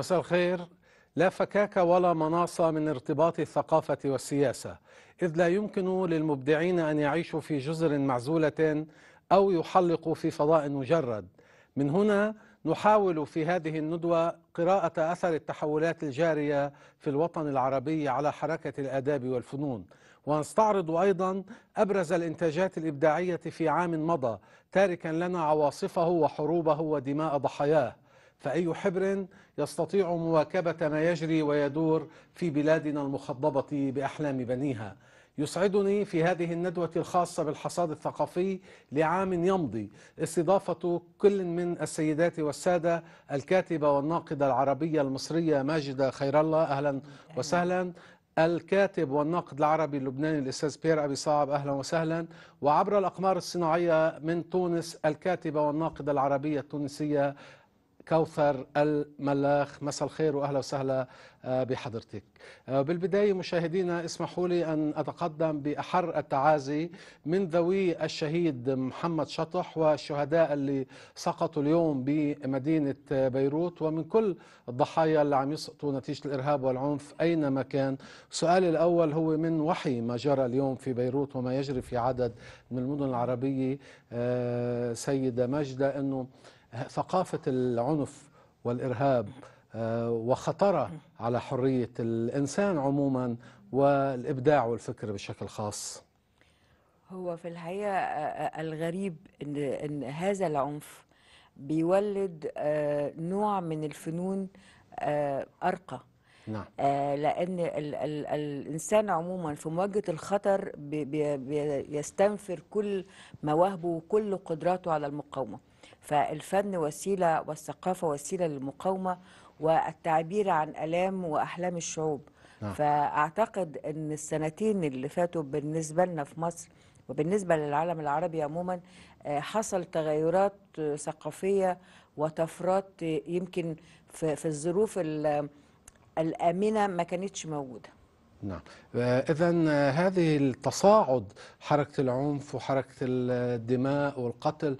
مساء الخير لا فكاك ولا مناص من ارتباط الثقافة والسياسة إذ لا يمكن للمبدعين أن يعيشوا في جزر معزولة أو يحلقوا في فضاء مجرد من هنا نحاول في هذه الندوة قراءة أثر التحولات الجارية في الوطن العربي على حركة الآداب والفنون ونستعرض أيضا أبرز الإنتاجات الإبداعية في عام مضى تاركا لنا عواصفه وحروبه ودماء ضحاياه فأي حبر يستطيع مواكبة ما يجري ويدور في بلادنا المخضبة بأحلام بنيها يسعدني في هذه الندوة الخاصة بالحصاد الثقافي لعام يمضي استضافة كل من السيدات والسادة الكاتبة والناقدة العربية المصرية ماجدة خير الله أهلا وسهلا الكاتب والناقد العربي اللبناني الأستاذ بيير أبي صعب أهلا وسهلا وعبر الأقمار الصناعية من تونس الكاتبة والناقدة العربية التونسية كوثر الملاخ مساء الخير واهلا وسهلا آه، بحضرتك آه، بالبدايه مشاهدينا اسمحوا لي ان اتقدم باحر التعازي من ذوي الشهيد محمد شطح والشهداء اللي سقطوا اليوم بمدينه بيروت ومن كل الضحايا اللي عم يسقطوا نتيجه الارهاب والعنف اينما كان سؤالي الاول هو من وحي ما جرى اليوم في بيروت وما يجري في عدد من المدن العربيه آه، سيده ماجده انه ثقافة العنف والإرهاب آه، وخطرة على حرية الإنسان عموما والإبداع والفكر بشكل خاص هو في الحقيقة آه، آه، الغريب إن, إن هذا العنف بيولد نوع من الفنون أرقى نعم. لأن ال ال الإنسان عموما في مواجهة الخطر بي بي بيستنفر كل مواهبه وكل قدراته على المقاومة فالفن وسيلة والثقافة وسيلة للمقاومة والتعبير عن آلام وأحلام الشعوب نعم. فأعتقد أن السنتين اللي فاتوا بالنسبة لنا في مصر وبالنسبة للعالم العربي عموما آه، حصل تغيرات ثقافية وطفرات يمكن في, الظروف الآمنة ما كانتش موجودة نعم آه، إذا آه، هذه التصاعد حركة العنف وحركة الدماء والقتل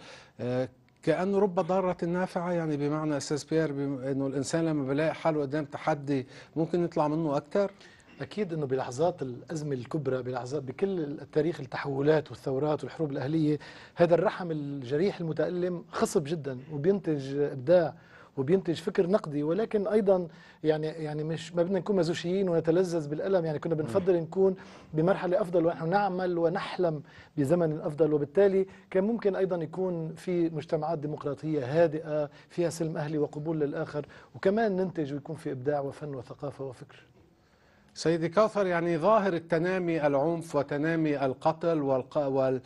كانه رب ضاره نافعه يعني بمعنى استاذ بيير انه الانسان لما بلاقي حاله قدام تحدي ممكن يطلع منه اكثر اكيد انه بلحظات الازمه الكبرى بلحظات بكل التاريخ التحولات والثورات والحروب الاهليه هذا الرحم الجريح المتالم خصب جدا وبينتج ابداع وبينتج فكر نقدي ولكن ايضا يعني يعني مش ما بدنا نكون مازوشيين ونتلذذ بالالم يعني كنا بنفضل نكون بمرحله افضل ونحن نعمل ونحلم بزمن افضل وبالتالي كان ممكن ايضا يكون في مجتمعات ديمقراطيه هادئه فيها سلم اهلي وقبول للاخر وكمان ننتج ويكون في ابداع وفن وثقافه وفكر سيدي كوثر يعني ظاهر التنامي العنف وتنامي القتل والق... وال...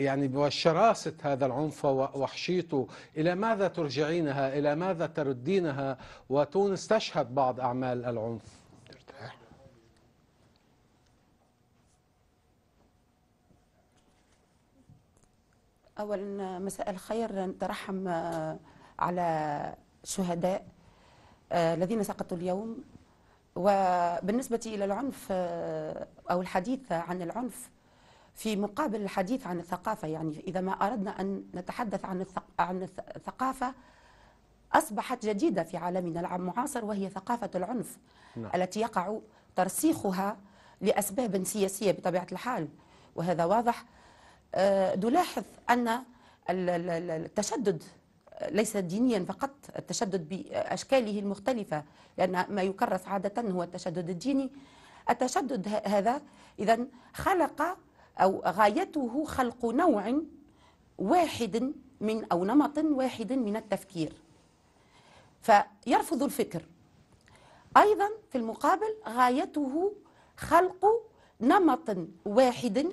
يعني وشراسة هذا العنف ووحشيته إلى ماذا ترجعينها إلى ماذا تردينها وتونس تشهد بعض أعمال العنف أولا مساء الخير نترحم آه، على شهداء آه، الذين سقطوا اليوم وبالنسبة إلى العنف آه، أو الحديث عن العنف في مقابل الحديث عن الثقافة يعني إذا ما أردنا أن نتحدث عن عن الثقافة أصبحت جديدة في عالمنا المعاصر وهي ثقافة العنف نعم. التي يقع ترسيخها لأسباب سياسية بطبيعة الحال وهذا واضح آه، نلاحظ أن التشدد ليس دينيا فقط التشدد بأشكاله المختلفة لأن ما يكرس عادة هو التشدد الديني التشدد هذا إذا خلق أو غايته خلق نوع واحد من أو نمط واحد من التفكير فيرفض الفكر أيضا في المقابل غايته خلق نمط واحد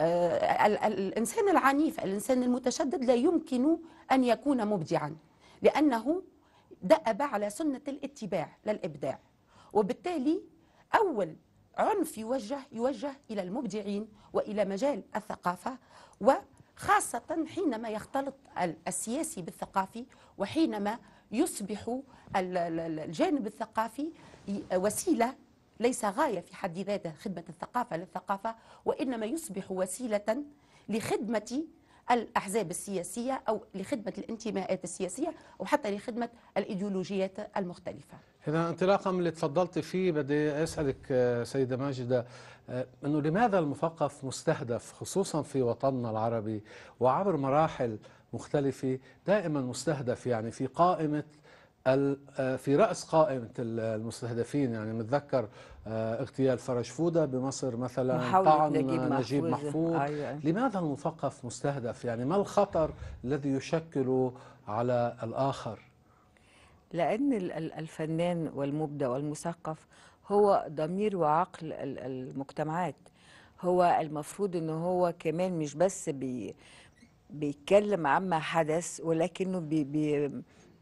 آه، الإنسان العنيف الإنسان المتشدد لا يمكن أن يكون مبدعا لأنه دأب على سنة الاتباع لا الإبداع وبالتالي أول عنف يوجه يوجه إلى المبدعين وإلى مجال الثقافة وخاصة حينما يختلط السياسي بالثقافي وحينما يصبح الجانب الثقافي وسيلة ليس غاية في حد ذاته خدمة الثقافة للثقافة وإنما يصبح وسيلة لخدمة الأحزاب السياسية أو لخدمة الانتماءات السياسية أو حتى لخدمة الإيديولوجيات المختلفة إذا انطلاقا من اللي تفضلت فيه بدي أسألك آه، سيدة ماجدة آه، أنه لماذا المثقف مستهدف خصوصا في وطننا العربي وعبر مراحل مختلفة دائما مستهدف يعني في قائمة آه، في رأس قائمة المستهدفين يعني متذكر اغتيال فرج فودة بمصر مثلا طعن نجيب, نجيب محفوظ أيوة. لماذا المثقف مستهدف يعني ما الخطر الذي يشكله على الآخر لأن الفنان والمبدع والمثقف هو ضمير وعقل المجتمعات هو المفروض ان هو كمان مش بس بي بيتكلم عما حدث ولكنه بي بي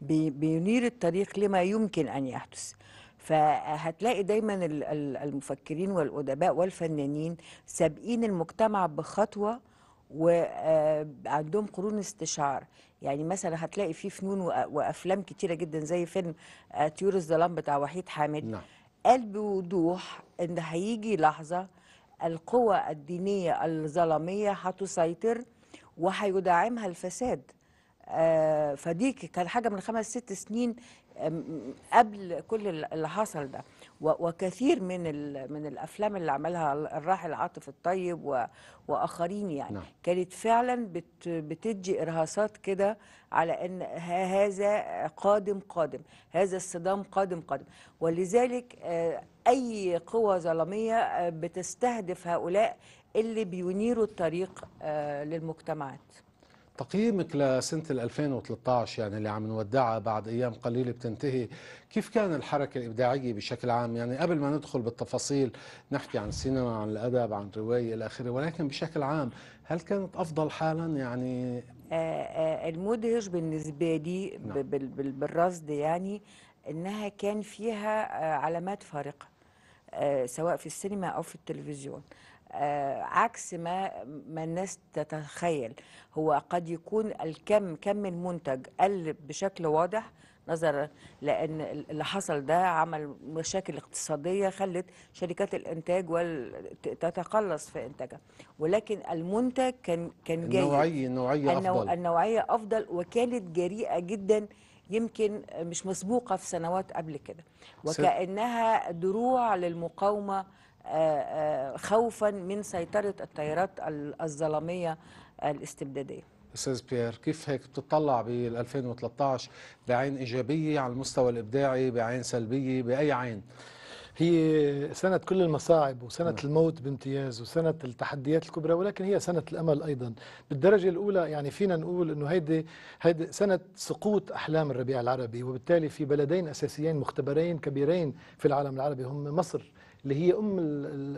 بي بينير الطريق لما يمكن ان يحدث فهتلاقي دايما المفكرين والادباء والفنانين سابقين المجتمع بخطوه وعندهم آه، قرون استشعار يعني مثلا هتلاقي في فنون وافلام كتيره جدا زي فيلم طيور آه، الظلام بتاع وحيد حامد نعم. قال بوضوح ان هيجي لحظه القوى الدينيه الظلاميه هتسيطر وهيدعمها الفساد آه، فدي كان حاجه من خمس ست سنين قبل كل اللي حصل ده وكثير من من الافلام اللي عملها الراحل عاطف الطيب واخرين يعني نعم. كانت فعلا بت بتدي ارهاصات كده على ان هذا قادم قادم هذا الصدام قادم قادم ولذلك آه، اي قوى ظلميه آه، بتستهدف هؤلاء اللي بينيروا الطريق آه، للمجتمعات تقييمك لسنة 2013 يعني اللي عم نودعها بعد أيام قليلة بتنتهي كيف كان الحركة الإبداعية بشكل عام يعني قبل ما ندخل بالتفاصيل نحكي عن السينما عن الأدب عن الرواية إلى آخره ولكن بشكل عام هل كانت أفضل حالا يعني آه، آه، المدهش بالنسبة لي نعم. بالرصد يعني أنها كان فيها آه، علامات فارقة سواء في السينما أو في التلفزيون آه، عكس ما ما الناس تتخيل هو قد يكون الكم كم المنتج قل بشكل واضح نظرا لان اللي حصل ده عمل مشاكل اقتصاديه خلت شركات الانتاج وال... تتقلص في انتاجها ولكن المنتج كان كان جيد النوعيه النوعيه النوع... افضل النوعيه افضل وكانت جريئه جدا يمكن مش مسبوقه في سنوات قبل كده وكانها دروع للمقاومه آه، آه، خوفا من سيطرة التيارات الظلامية الاستبدادية استاذ بيير كيف هيك بتطلع بال 2013 بعين ايجابيه على المستوى الابداعي بعين سلبيه باي عين هي سنة كل المصاعب وسنة م. نعم. الموت بامتياز وسنة التحديات الكبرى ولكن هي سنة الأمل أيضا بالدرجة الأولى يعني فينا نقول أنه هيدي, هيدي سنة سقوط أحلام الربيع العربي وبالتالي في بلدين أساسيين مختبرين كبيرين في العالم العربي هم مصر اللي هي أم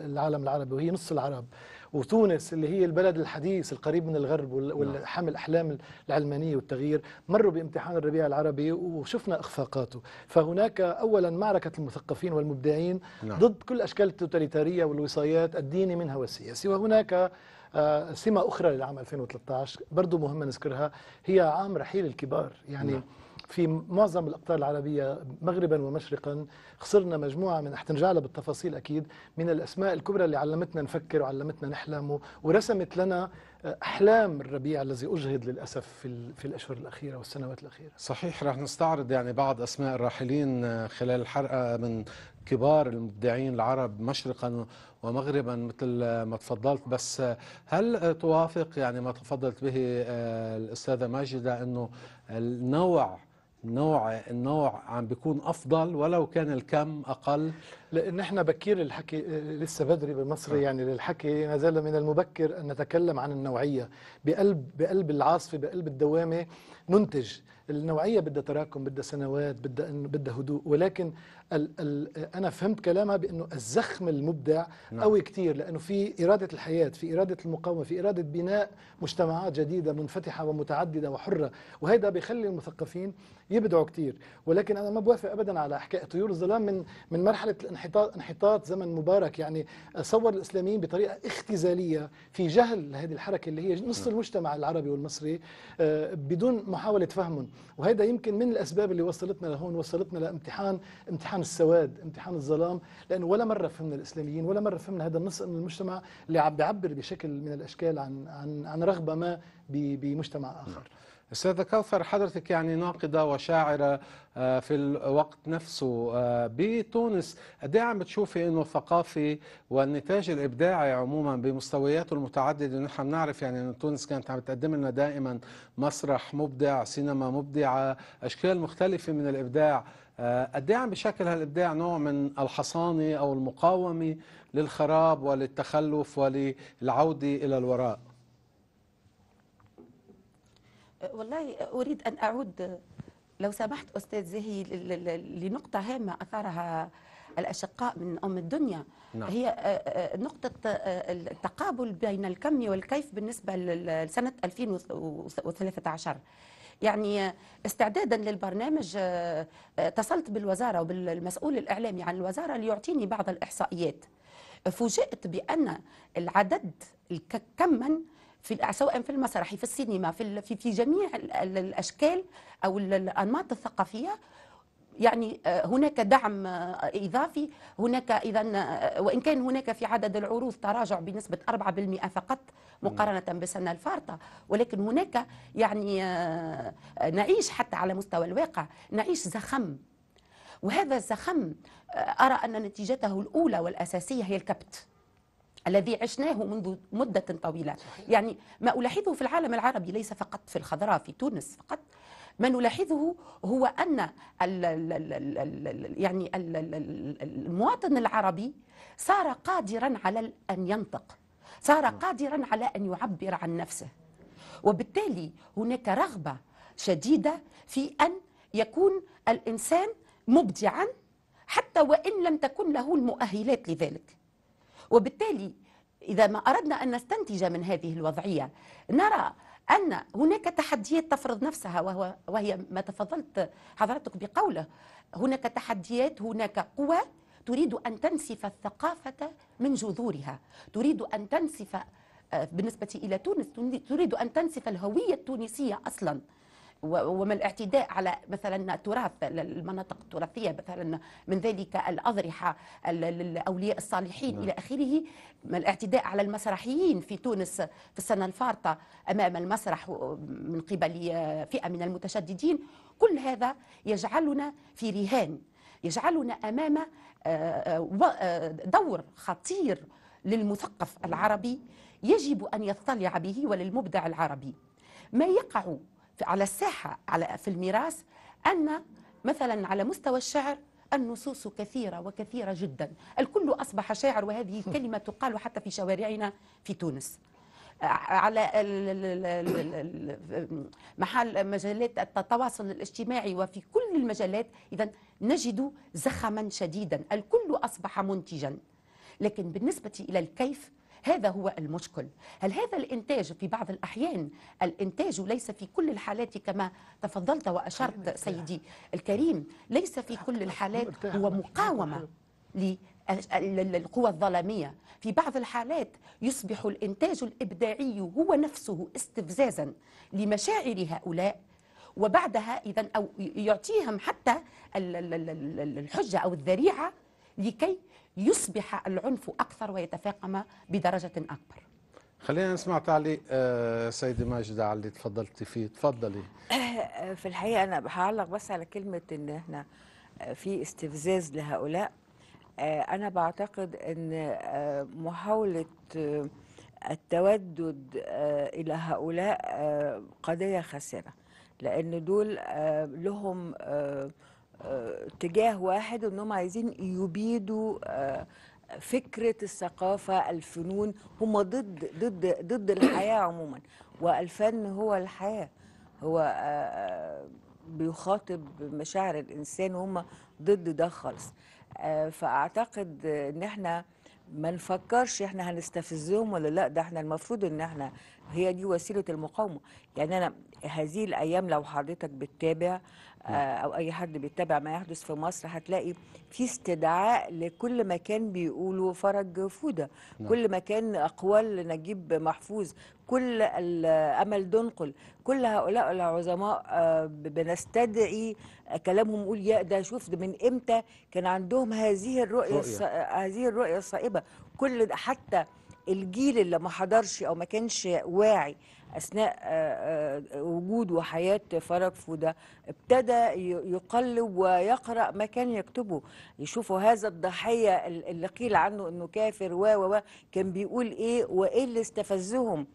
العالم العربي وهي نص العرب وتونس اللي هي البلد الحديث القريب من الغرب نعم. والحامل أحلام العلمانية والتغيير مروا بامتحان الربيع العربي وشفنا إخفاقاته فهناك أولا معركة المثقفين والمبدعين نعم. ضد كل أشكال التوتاليتارية والوصايات الديني منها والسياسي وهناك آه، سمة أخرى للعام 2013 برضو مهمة نذكرها هي عام رحيل الكبار يعني نعم. في معظم الأقطار العربية مغربا ومشرقا خسرنا مجموعة من احتنرجع لها بالتفاصيل أكيد من الأسماء الكبرى اللي علمتنا نفكر وعلمتنا نحلم ورسمت لنا أحلام الربيع الذي أجهد للأسف في, في الأشهر الأخيرة والسنوات الأخيرة صحيح رح نستعرض يعني بعض أسماء الراحلين خلال الحلقة من كبار المبدعين العرب مشرقا ومغربا مثل ما تفضلت بس هل توافق يعني ما تفضلت به آه، الأستاذة ماجدة أنه النوع نوع النوع عم بيكون افضل ولو كان الكم اقل لان احنا بكير الحكي لسه بدري بمصر آه. يعني للحكي ما زال من المبكر ان نتكلم عن النوعيه بقلب بقلب العاصفه بقلب الدوامه ننتج النوعيه بدها تراكم بدها سنوات بدها بدها هدوء ولكن الـ الـ انا فهمت كلامها بانه الزخم المبدع نعم. قوي كتير لانه في اراده الحياه في اراده المقاومه في اراده بناء مجتمعات جديده منفتحه ومتعدده وحره وهذا بيخلي المثقفين يبدعوا كتير ولكن انا ما بوافق ابدا على حكايه طيور الظلام من من مرحله الانحطاط انحطاط زمن مبارك يعني صور الاسلاميين بطريقه اختزاليه في جهل لهذه الحركه اللي هي نص نعم. المجتمع العربي والمصري آه، بدون محاوله فهمهم وهذا يمكن من الاسباب اللي وصلتنا لهون وصلتنا لامتحان امتحان امتحان السواد امتحان الظلام لانه ولا مره فهمنا الاسلاميين ولا مره فهمنا هذا النص من المجتمع اللي عم بيعبر بشكل من الاشكال عن عن عن رغبه ما بمجتمع اخر استاذة كوثر حضرتك يعني ناقدة وشاعرة آه، في الوقت نفسه آه، بتونس قد إيه عم بتشوفي انه الثقافي والنتاج الابداعي عموما بمستوياته المتعددة نحن بنعرف يعني انه تونس كانت عم تقدم لنا دائما مسرح مبدع، سينما مبدعة، اشكال مختلفة من الابداع آه، قد ايه عم بشكل هالابداع نوع من الحصانه او المقاومه للخراب وللتخلف وللعوده الى الوراء أه، والله اريد ان اعود لو سمحت استاذ زهي لنقطه هامه اثارها الاشقاء من ام الدنيا نعم. هي أه، نقطه التقابل بين الكم والكيف بالنسبه لسنه 2013 يعني استعدادا للبرنامج آه، آه، اتصلت بالوزاره وبالمسؤول الاعلامي عن الوزاره ليعطيني بعض الاحصائيات فوجئت بان العدد كما في سواء في المسرحي في السينما في في جميع الاشكال او الانماط الثقافيه يعني آه، هناك دعم آه، إضافي هناك إذا آه، وإن كان هناك في عدد العروض تراجع بنسبة 4% فقط مقارنة بالسنة الفارطة ولكن هناك يعني نعيش حتى على مستوى الواقع نعيش زخم وهذا الزخم أرى أن نتيجته الأولى والأساسية هي الكبت الذي عشناه منذ مدة طويلة يعني ما ألاحظه في العالم العربي ليس فقط في الخضراء في تونس فقط ما نلاحظه هو أن يعني المواطن العربي صار قادرا على أن ينطق صار نعم. قادرا على أن يعبر عن نفسه وبالتالي هناك رغبة شديدة في أن يكون الإنسان مبدعا حتى وإن لم تكن له المؤهلات لذلك وبالتالي إذا ما أردنا أن نستنتج من هذه الوضعية نرى أن هناك تحديات تفرض نفسها وهو وهي ما تفضلت حضرتك بقوله هناك تحديات هناك قوى تريد أن تنسف الثقافة من جذورها تريد أن تنسف آه، بالنسبة إلى تونس تريد أن تنسف الهوية التونسية أصلاً وما الاعتداء على مثلا التراث المناطق التراثيه مثلا من ذلك الاضرحه الاولياء الصالحين نعم. الى اخره الاعتداء على المسرحيين في تونس في السنه الفارطه امام المسرح من قبل فئه من المتشددين كل هذا يجعلنا في رهان يجعلنا امام آه، آه، دور خطير للمثقف العربي يجب ان يطلع به وللمبدع العربي ما يقع على الساحة على في الميراث أن مثلا على مستوى الشعر النصوص كثيرة وكثيرة جدا الكل أصبح شاعر وهذه كلمة تقال حتى في شوارعنا في تونس آه، على محل مجالات التواصل الاجتماعي وفي كل المجالات إذا نجد زخما شديدا الكل أصبح منتجا لكن بالنسبة إلى الكيف هذا هو المشكل هل هذا الإنتاج في بعض الأحيان الإنتاج ليس في كل الحالات كما تفضلت وأشرت أيوة، سيدي الكريم ليس في كل الحالات هو مقاومة للقوى الظلامية في بعض الحالات يصبح الإنتاج الإبداعي هو نفسه استفزازا لمشاعر هؤلاء وبعدها إذا أو يعطيهم حتى الحجة أو الذريعة لكي يصبح العنف أكثر ويتفاقم بدرجة أكبر خلينا نسمع تعليق آه، سيدة ماجدة على اللي تفضلت فيه تفضلي آه، في الحقيقة أنا هعلق بس على كلمة إن إحنا آه، في استفزاز لهؤلاء أنا بعتقد أن محاولة التودد إلى هؤلاء قضية خاسرة لأن دول لهم اتجاه واحد انهم عايزين يبيدوا آه، فكره الثقافه الفنون هم ضد ضد ضد الحياه عموما والفن هو الحياه هو آه، آه، بيخاطب مشاعر الانسان وهم ضد ده خالص فاعتقد ان احنا ما نفكرش احنا هنستفزهم ولا لا ده احنا المفروض ان احنا هي دي وسيله المقاومه يعني انا هذه الايام لو حضرتك بتتابع آه، نعم. او اي حد بيتابع ما يحدث في مصر هتلاقي في استدعاء لكل ما كان بيقوله فرج فوده نعم. كل ما كان اقوال نجيب محفوظ كل امل دنقل كل هؤلاء العظماء آه، بنستدعي آه، كلامهم نقول يا ده شوف ده من امتى كان عندهم هذه الرؤيه هذه الرؤيه الصائبه كل حتى الجيل اللي ما حضرش او ما كانش واعي أثناء آه، آه، وجود وحياة فرج فودة ابتدى يقلب ويقرأ ما كان يكتبه يشوفوا هذا الضحية اللي قيل عنه أنه كافر و و كان بيقول إيه وإيه اللي استفزهم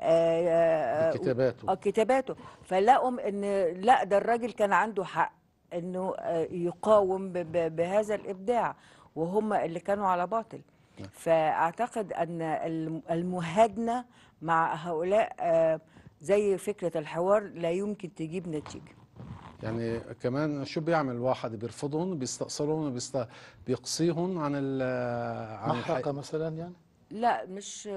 آه، كتاباته كتاباته فلقوا ان لا ده الراجل كان عنده حق انه يقاوم بهذا الابداع وهم اللي كانوا على باطل نعم. فاعتقد ان المهاجنه مع هؤلاء آه، زي فكرة الحوار لا يمكن تجيب نتيجة يعني كمان شو بيعمل الواحد بيرفضهم بيستقصرهم بيست... بيقصيهم عن ال عن محرقة الحي... مثلا يعني لا مش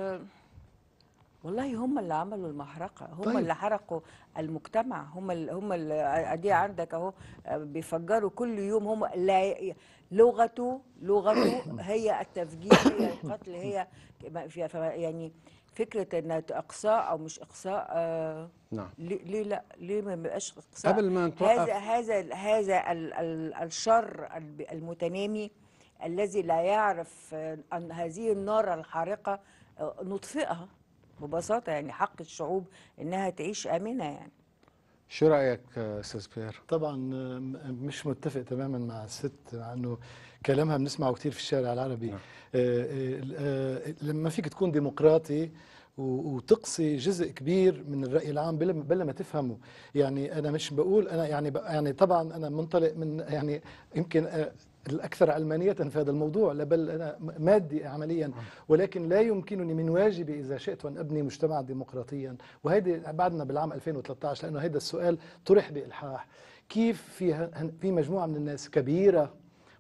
والله هم اللي عملوا المحرقه هم طيب. اللي حرقوا المجتمع هم اللي هم اللي ادي عندك اهو آه، بيفجروا كل يوم هم لا لغته لغته هي التفجير هي القتل هي يعني فكره ان اقصاء او مش اقصاء آه نعم ليه لا ليه ما يبقاش اقصاء قبل ما نتوقف هذا هذا هذا الشر المتنامي الذي لا يعرف آه، ان هذه النار الحارقه آه، نطفئها ببساطه يعني حق الشعوب انها تعيش امنه يعني شو رايك آه، استاذ بيير؟ طبعا مش متفق تماما مع الست مع انه كلامها بنسمعه كثير في الشارع العربي نعم. آه، آه، آه، لما فيك تكون ديمقراطي وتقصي جزء كبير من الراي العام بلا ما تفهمه يعني انا مش بقول انا يعني يعني طبعا انا منطلق من يعني يمكن الاكثر علمانيه في هذا الموضوع لا بل انا مادي عمليا نعم. ولكن لا يمكنني من واجبي اذا شئت ان ابني مجتمعا ديمقراطيا وهيدي بعدنا بالعام 2013 لانه هذا السؤال طرح بالحاح كيف في في مجموعه من الناس كبيره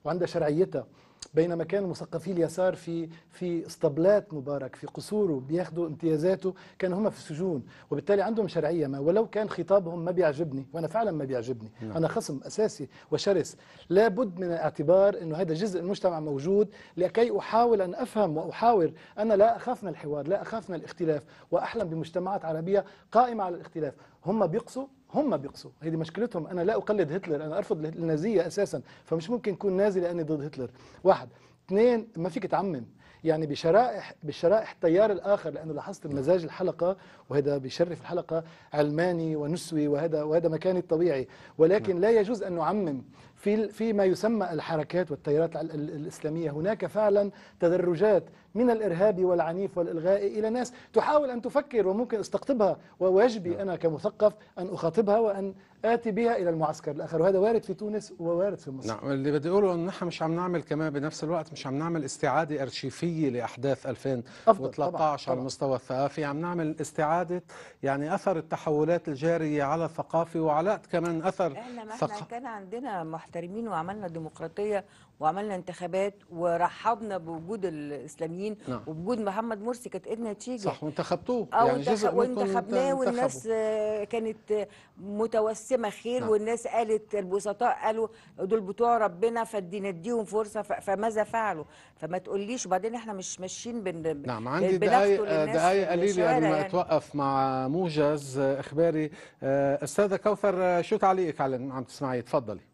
وعندها شرعيتها بينما كان مثقفي اليسار في في اسطبلات مبارك في قصوره بياخذوا امتيازاته كان هم في السجون وبالتالي عندهم شرعيه ما ولو كان خطابهم ما بيعجبني وانا فعلا ما بيعجبني نعم. انا خصم اساسي وشرس لابد من الاعتبار انه هذا جزء المجتمع موجود لكي احاول ان افهم واحاور انا لا اخاف من الحوار لا اخاف من الاختلاف واحلم بمجتمعات عربيه قائمه على الاختلاف هم بيقصوا هم بيقصوا هي دي مشكلتهم انا لا اقلد هتلر انا ارفض النازيه اساسا فمش ممكن يكون نازي لاني ضد هتلر واحد اثنين ما فيك تعمم يعني بشرائح بشرائح التيار الاخر لانه لاحظت مزاج الحلقه وهذا بيشرف الحلقه علماني ونسوي وهذا وهذا مكاني الطبيعي ولكن لا يجوز ان نعمم في فيما يسمى الحركات والتيارات الاسلاميه هناك فعلا تدرجات من الإرهابي والعنيف والإلغائي إلى ناس تحاول أن تفكر وممكن استقطبها وواجبي نعم. أنا كمثقف أن أخاطبها وأن آتي بها إلى المعسكر الآخر وهذا وارد في تونس ووارد في مصر نعم اللي بدي أقوله أن نحن مش عم نعمل كمان بنفس الوقت مش عم نعمل استعادة أرشيفية لأحداث 2013 على المستوى الثقافي عم نعمل استعادة يعني أثر التحولات الجارية على الثقافي وعلاء كمان أثر احنا ما احنا ثق... كان عندنا محترمين وعملنا ديمقراطية وعملنا انتخابات ورحبنا بوجود الاسلاميين نعم. وبوجود محمد مرسي كانت ايدنا تيجي صح وانتخبتوه يعني جزء وانتخبناه والناس آه، كانت متوسمه خير نعم. والناس قالت البسطاء قالوا دول بتوع ربنا فدي نديهم فرصه فماذا فعلوا فما تقوليش وبعدين احنا مش ماشيين بن نعم عندي دقايق آه، دقايق قليله قبل ما اتوقف يعني. مع موجز اخباري آه، استاذه كوثر شو تعليقك على عم تسمعي تفضلي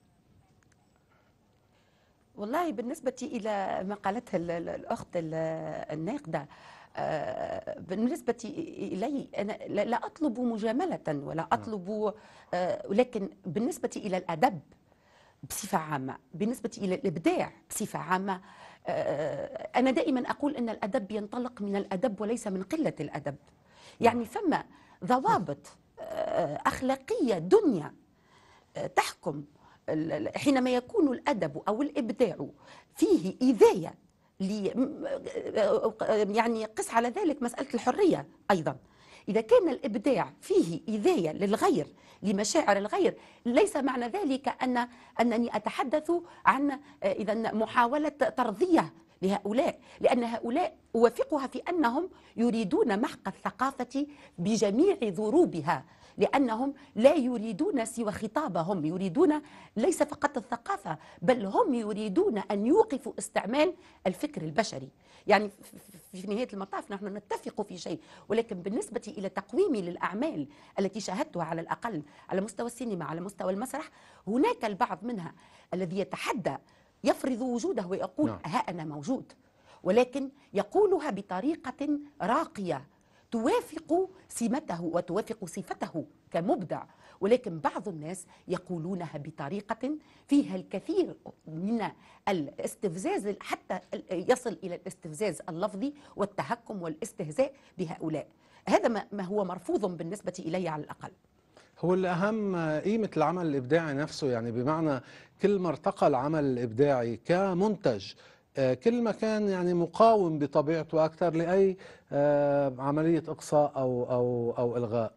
والله بالنسبة إلى ما قالتها الأخت الناقدة آه، بالنسبة إلي أنا لا أطلب مجاملة ولا نعم. أطلب آه، ولكن بالنسبة إلى الأدب بصفة عامة بالنسبة إلى الإبداع بصفة عامة آه، أنا دائما أقول أن الأدب ينطلق من الأدب وليس من قلة الأدب يعني ثم نعم. ضوابط أخلاقية دنيا تحكم حينما يكون الادب او الابداع فيه ايذايه يعني قس على ذلك مساله الحريه ايضا إذا كان الإبداع فيه اذايه للغير لمشاعر الغير ليس معنى ذلك أن أنني أتحدث عن إذا محاولة ترضية لهؤلاء لأن هؤلاء أوافقها في أنهم يريدون محق الثقافة بجميع ضروبها لأنهم لا يريدون سوى خطابهم يريدون ليس فقط الثقافة بل هم يريدون أن يوقفوا استعمال الفكر البشري يعني في نهاية المطاف نحن نتفق في شيء ولكن بالنسبة إلى تقويمي للأعمال التي شاهدتها على الأقل على مستوى السينما على مستوى المسرح هناك البعض منها الذي يتحدى يفرض وجوده ويقول نعم. ها أنا موجود ولكن يقولها بطريقة راقية توافق سمته وتوافق صفته كمبدع ولكن بعض الناس يقولونها بطريقة فيها الكثير من الاستفزاز حتى يصل إلى الاستفزاز اللفظي والتهكم والاستهزاء بهؤلاء هذا ما هو مرفوض بالنسبة إلي على الأقل هو الأهم قيمة العمل الإبداعي نفسه يعني بمعنى كل ما ارتقى العمل الإبداعي كمنتج آه، كل ما كان يعني مقاوم بطبيعته أكثر لأي آه، عمليه اقصاء او او او الغاء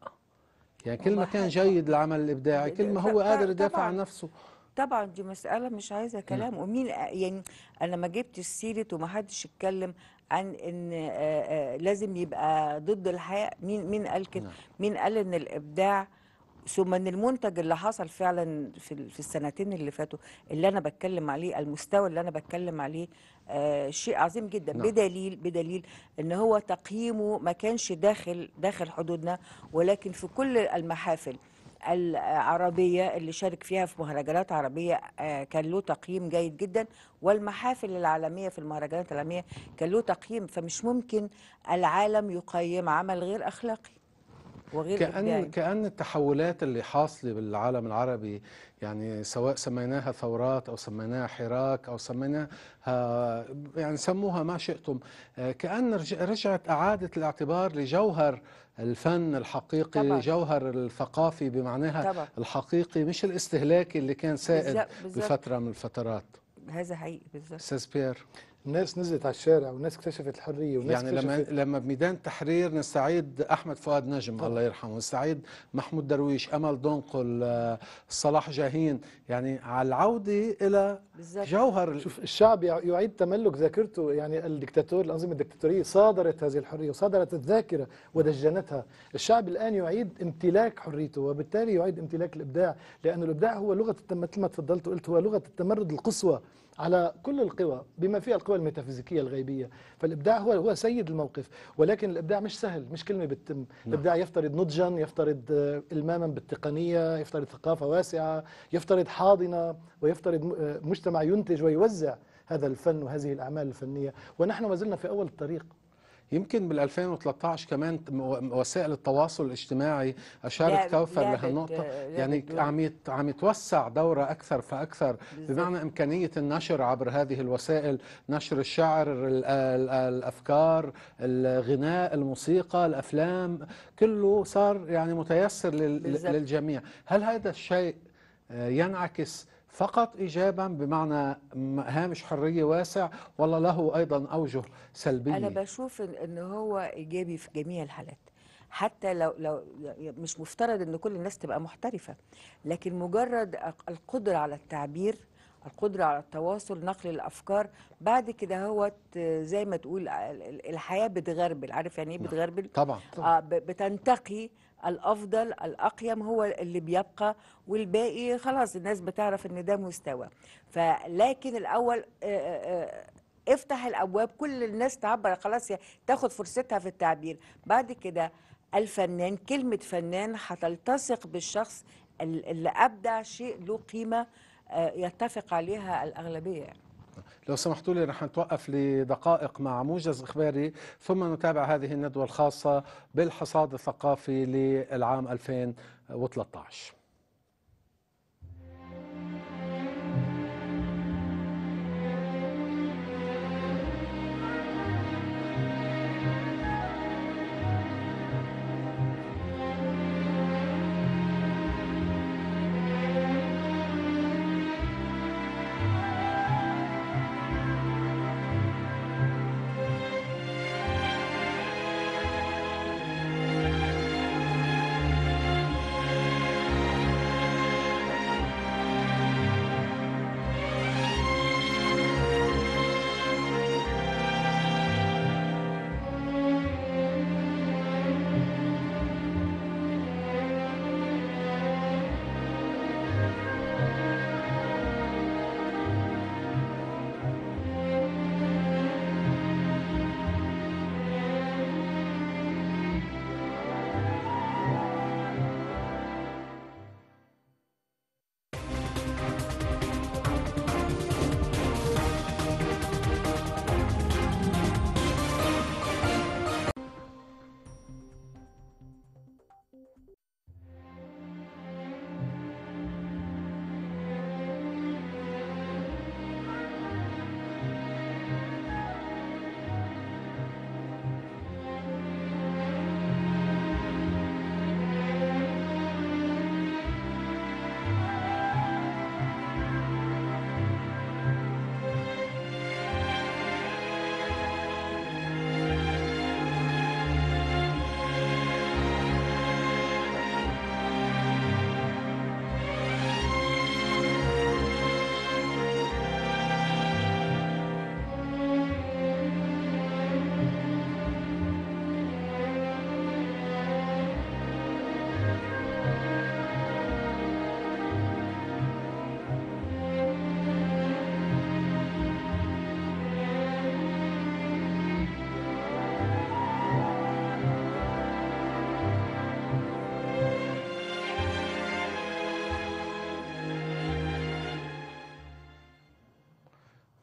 يعني كل ما كان جيد العمل الابداعي كل ما هو قادر يدافع عن نفسه طبعا دي مسألة مش عايزة كلام ومين يعني أنا ما جبتش سيره وما حدش اتكلم عن إن آآ آه، آآ آه، لازم يبقى ضد الحياة مين مين قال كده؟ نعم. مين قال إن الإبداع ثم ان المنتج اللي حصل فعلا في في السنتين اللي فاتوا اللي انا بتكلم عليه المستوى اللي انا بتكلم عليه آه شيء عظيم جدا نعم. بدليل بدليل ان هو تقييمه ما كانش داخل داخل حدودنا ولكن في كل المحافل العربية اللي شارك فيها في مهرجانات عربية آه، كان له تقييم جيد جدا والمحافل العالمية في المهرجانات العالمية كان له تقييم فمش ممكن العالم يقيم عمل غير أخلاقي وغير كأن كأن التحولات اللي حاصله بالعالم العربي يعني سواء سميناها ثورات او سميناها حراك او سميناها يعني سموها ما شئتم كأن رجعت اعادت الاعتبار لجوهر الفن الحقيقي طبعا. جوهر الثقافي بمعناها طبعا. الحقيقي مش الاستهلاكي اللي كان سائد بالزبط. بفتره من الفترات هذا حقيقي بالظبط استاذ بيير ناس نزلت على الشارع وناس اكتشفت الحريه وناس يعني لما لما بميدان التحرير نستعيد احمد فؤاد نجم طبعا. الله يرحمه نستعيد محمود درويش امل دنقل آه، صلاح جاهين يعني على العوده الى بالزبط. جوهر شوف الشعب يعيد تملك ذاكرته يعني الدكتاتور الانظمه الدكتاتوريه صادرت هذه الحريه وصادرت الذاكره ودجنتها الشعب الان يعيد امتلاك حريته وبالتالي يعيد امتلاك الابداع لان الابداع هو لغه مثل ما تفضلت وقلت هو لغه التمرد القصوى على كل القوى بما فيها القوى الميتافيزيكيه الغيبيه فالابداع هو هو سيد الموقف ولكن الابداع مش سهل مش كلمه بتتم نعم. الابداع يفترض نضجا يفترض آه، الماما بالتقنيه يفترض ثقافه واسعه يفترض حاضنه ويفترض آه، مجتمع ينتج ويوزع هذا الفن وهذه الاعمال الفنيه ونحن ما زلنا في اول الطريق يمكن بال 2013 كمان وسائل التواصل الاجتماعي اشارت كوفر لهالنقطه يعني عم عم يتوسع دوره اكثر فاكثر بمعنى امكانيه النشر عبر هذه الوسائل نشر الشعر الافكار الغناء الموسيقى الافلام كله صار يعني متيسر للجميع هل هذا الشيء آه، ينعكس فقط إيجابا بمعنى هامش حرية واسع ولا له أيضا أوجه سلبية أنا بشوف أن هو إيجابي في جميع الحالات حتى لو لو مش مفترض ان كل الناس تبقى محترفه لكن مجرد القدره على التعبير القدرة على التواصل نقل الأفكار بعد كده هو زي ما تقول الحياة بتغربل عارف يعني إيه نعم. بتغربل؟ طبعا, طبعا. آه بتنتقي الافضل الاقيم هو اللي بيبقى والباقي خلاص الناس بتعرف ان ده مستوى فلكن الاول افتح الابواب كل الناس تعبر خلاص تاخد فرصتها في التعبير بعد كده الفنان كلمه فنان هتلتصق بالشخص اللي ابدع شيء له قيمه يتفق عليها الاغلبيه يعني. لو سمحتوا لي رح نتوقف لدقائق مع موجز إخباري ثم نتابع هذه الندوة الخاصة بالحصاد الثقافي للعام 2013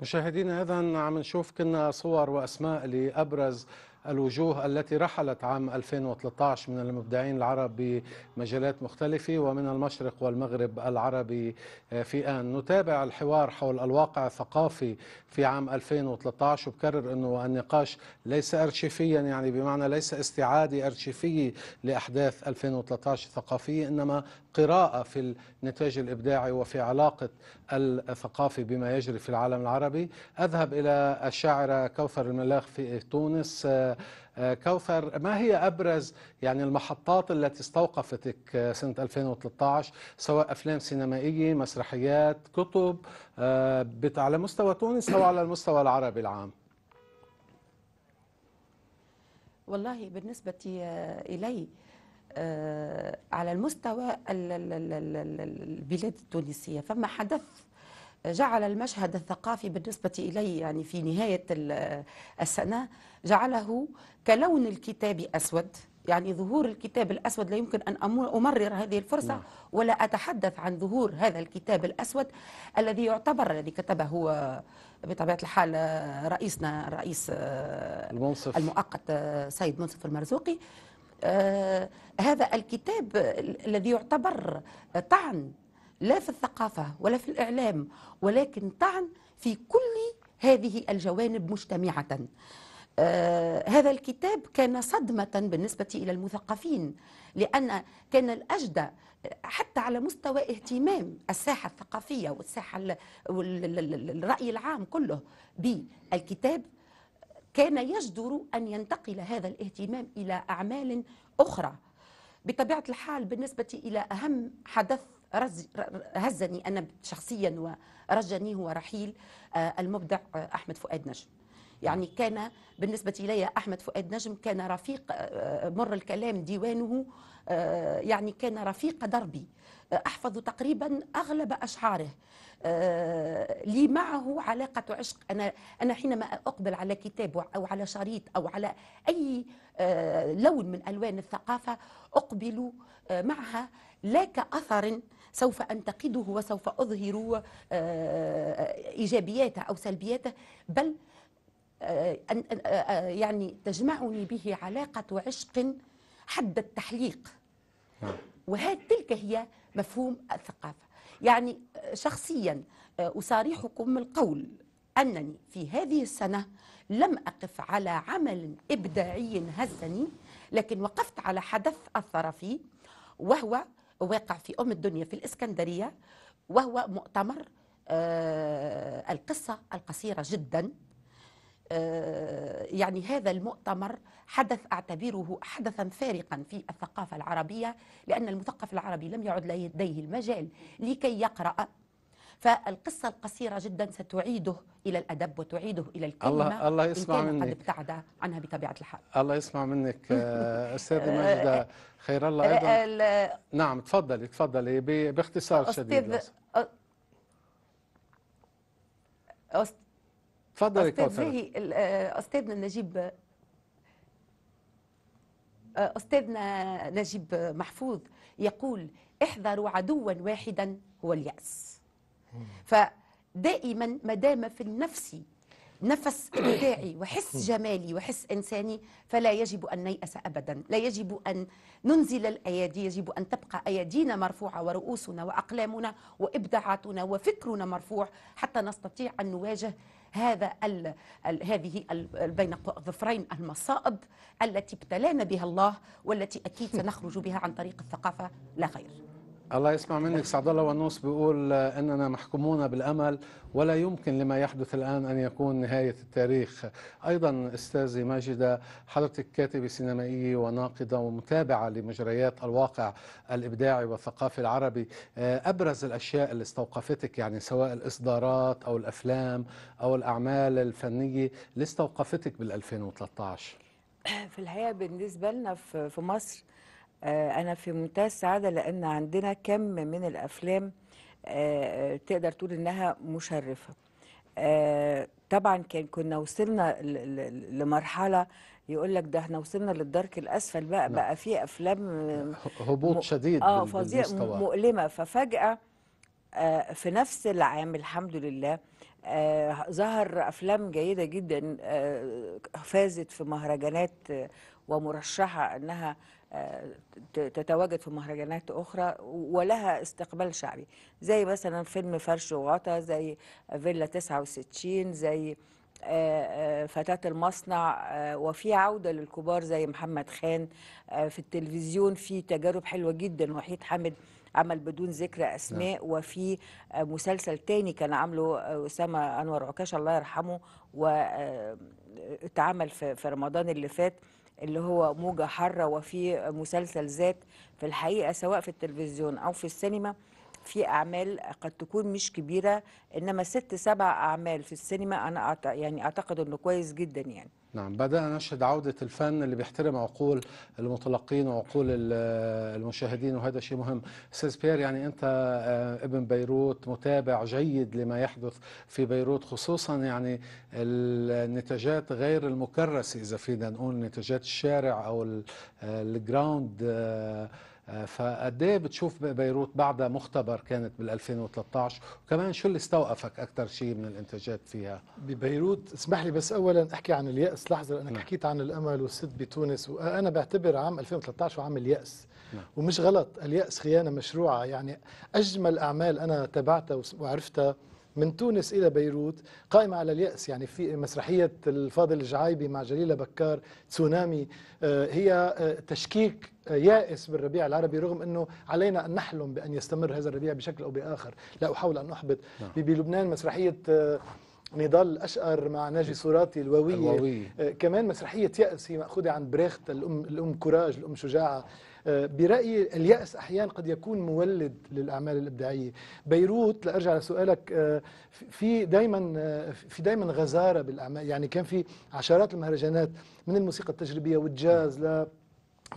مشاهدينا اذا عم نشوف كنا صور واسماء لابرز الوجوه التي رحلت عام 2013 من المبدعين العرب بمجالات مختلفة ومن المشرق والمغرب العربي آه، في آن نتابع الحوار حول الواقع الثقافي في عام 2013 وبكرر أنه النقاش ليس أرشيفيا يعني بمعنى ليس استعادة أرشيفية لأحداث 2013 الثقافية إنما قراءة في النتاج الإبداعي وفي علاقة الثقافي بما يجري في العالم العربي أذهب إلى الشاعرة كوثر الملاخ في تونس آه، آه، كوثر ما هي أبرز يعني المحطات التي استوقفتك آه، سنة 2013 سواء أفلام سينمائية مسرحيات كتب على مستوى تونس أو على المستوى العربي العام والله بالنسبة إلي آه، على المستوى البلاد التونسية فما حدث جعل المشهد الثقافي بالنسبة إلي يعني في نهاية السنة جعله كلون الكتاب أسود يعني ظهور الكتاب الأسود لا يمكن أن أمرر هذه الفرصة نعم. ولا أتحدث عن ظهور هذا الكتاب الأسود الذي يعتبر الذي كتبه هو بطبيعة الحال رئيسنا رئيس آه، المؤقت آه، سيد منصف المرزوقي آه، هذا الكتاب الذي يعتبر طعن لا في الثقافة ولا في الإعلام ولكن طعن في كل هذه الجوانب مجتمعة آه هذا الكتاب كان صدمة بالنسبة إلى المثقفين لأن كان الأجدى حتى على مستوى اهتمام الساحة الثقافية والساحة والرأي العام كله بالكتاب كان يجدر أن ينتقل هذا الاهتمام إلى أعمال أخرى بطبيعة الحال بالنسبة إلى أهم حدث هزني أنا شخصيا ورجني هو رحيل آه، المبدع آه، أحمد فؤاد نجم يعني كان بالنسبة إلي أحمد فؤاد نجم كان رفيق آه، مر الكلام ديوانه آه، يعني كان رفيق دربي آه، أحفظ تقريبا أغلب أشعاره آه، لي معه علاقة عشق أنا أنا حينما أقبل على كتاب أو على شريط أو على أي لون من ألوان الثقافة أقبل معها لا كأثر سوف أنتقده وسوف أظهر إيجابياته أو سلبياته بل يعني تجمعني به علاقة عشق حد التحليق وهذه تلك هي مفهوم الثقافة يعني آه، شخصيا أصارحكم آه، القول أنني في هذه السنة لم أقف على عمل إبداعي هزني لكن وقفت على حدث أثر في وهو واقع في أم الدنيا في الإسكندرية وهو مؤتمر آه، القصة القصيرة جدا آه، يعني هذا المؤتمر حدث أعتبره حدثا فارقا في الثقافة العربية لأن المثقف العربي لم يعد لديه المجال لكي يقرأ فالقصة القصيرة جدا ستعيده إلى الأدب وتعيده إلى الكلمة الله, الله يسمع إن كان منك قد ابتعد عنها بطبيعة الحال الله يسمع منك آه، أستاذة آه، ماجدة خير الله أيضا نعم تفضلي تفضلي باختصار شديد أستاذ كوثر استاذ زاهي آه، استاذنا نجيب آه، استاذنا نجيب محفوظ يقول احذروا عدوا واحدا هو الياس فدائما ما دام في النفس نفس ابداعي وحس جمالي وحس انساني فلا يجب ان نيأس ابدا، لا يجب ان ننزل الايادي، يجب ان تبقى ايادينا مرفوعه ورؤوسنا واقلامنا وابداعاتنا وفكرنا مرفوع حتى نستطيع ان نواجه هذا الـ الـ هذه بين ظفرين المصائب التي ابتلانا بها الله والتي اكيد سنخرج بها عن طريق الثقافه لا غير الله يسمع منك سعد الله ونوس بيقول اننا محكومون بالامل ولا يمكن لما يحدث الان ان يكون نهايه التاريخ. ايضا استاذي ماجده حضرتك كاتبه سينمائيه وناقده ومتابعه لمجريات الواقع الابداعي والثقافي العربي، آه، ابرز الاشياء اللي استوقفتك يعني سواء الاصدارات او الافلام او الاعمال الفنيه اللي استوقفتك بال 2013. في الحقيقه بالنسبه لنا في مصر آه، انا في منتهى السعاده لان عندنا كم من الافلام آه، تقدر تقول انها مشرفه آه، طبعا كان كنا وصلنا لمرحله يقول لك ده احنا وصلنا للدرك الاسفل بقى نعم. بقى في افلام هبوط شديد اه فظيع مؤلمه ففجاه في نفس العام الحمد لله آه ظهر افلام جيده جدا آه فازت في مهرجانات ومرشحه انها آه، تتواجد في مهرجانات أخرى ولها استقبال شعبي زي مثلا فيلم فرش وغطا زي فيلا 69 زي آه، آه، فتاة المصنع وفي عودة للكبار زي محمد خان في التلفزيون في تجارب حلوة جدا وحيد حامد عمل بدون ذكر اسماء نعم. وفي مسلسل تاني كان عامله اسامه انور عكاش الله يرحمه واتعمل في رمضان اللي فات اللي هو موجة حارة وفي مسلسل ذات في الحقيقة سواء في التلفزيون أو في السينما في اعمال قد تكون مش كبيره انما ست سبع اعمال في السينما انا أعت... يعني اعتقد انه كويس جدا يعني نعم بدأنا نشهد عودة الفن اللي بيحترم عقول المطلقين وعقول المشاهدين وهذا شيء مهم أستاذ بيير يعني أنت آه، ابن بيروت متابع جيد لما يحدث في بيروت خصوصا يعني النتاجات غير المكرسة إذا فينا نقول نتاجات الشارع أو آه، الجراوند آه، فقد ايه بتشوف بيروت بعدها مختبر كانت بال 2013 وكمان شو اللي استوقفك اكثر شيء من الانتاجات فيها؟ ببيروت اسمح لي بس اولا احكي عن الياس لحظه لانك نعم. حكيت عن الامل والسد بتونس وانا بعتبر عام 2013 عام الياس نعم. ومش غلط الياس خيانه مشروعه يعني اجمل اعمال انا تابعتها وعرفتها من تونس إلى بيروت قائمة على اليأس يعني في مسرحية الفاضل الجعايبي مع جليلة بكار تسونامي آه، هي آه، تشكيك آه، يائس بالربيع العربي رغم أنه علينا أن نحلم بأن يستمر هذا الربيع بشكل أو بآخر لا أحاول أن أحبط نعم. بلبنان مسرحية نضال الأشقر مع ناجي نعم. صوراتي الواوية, الواوية. كمان مسرحية يأس هي مأخوذة عن بريخت الأم, الأم كوراج الأم شجاعة برأيي اليأس أحيانا قد يكون مولد للأعمال الإبداعية بيروت لأرجع لسؤالك آه، في دايما آه، في دايما غزارة بالأعمال يعني كان في عشرات المهرجانات من الموسيقى التجريبية والجاز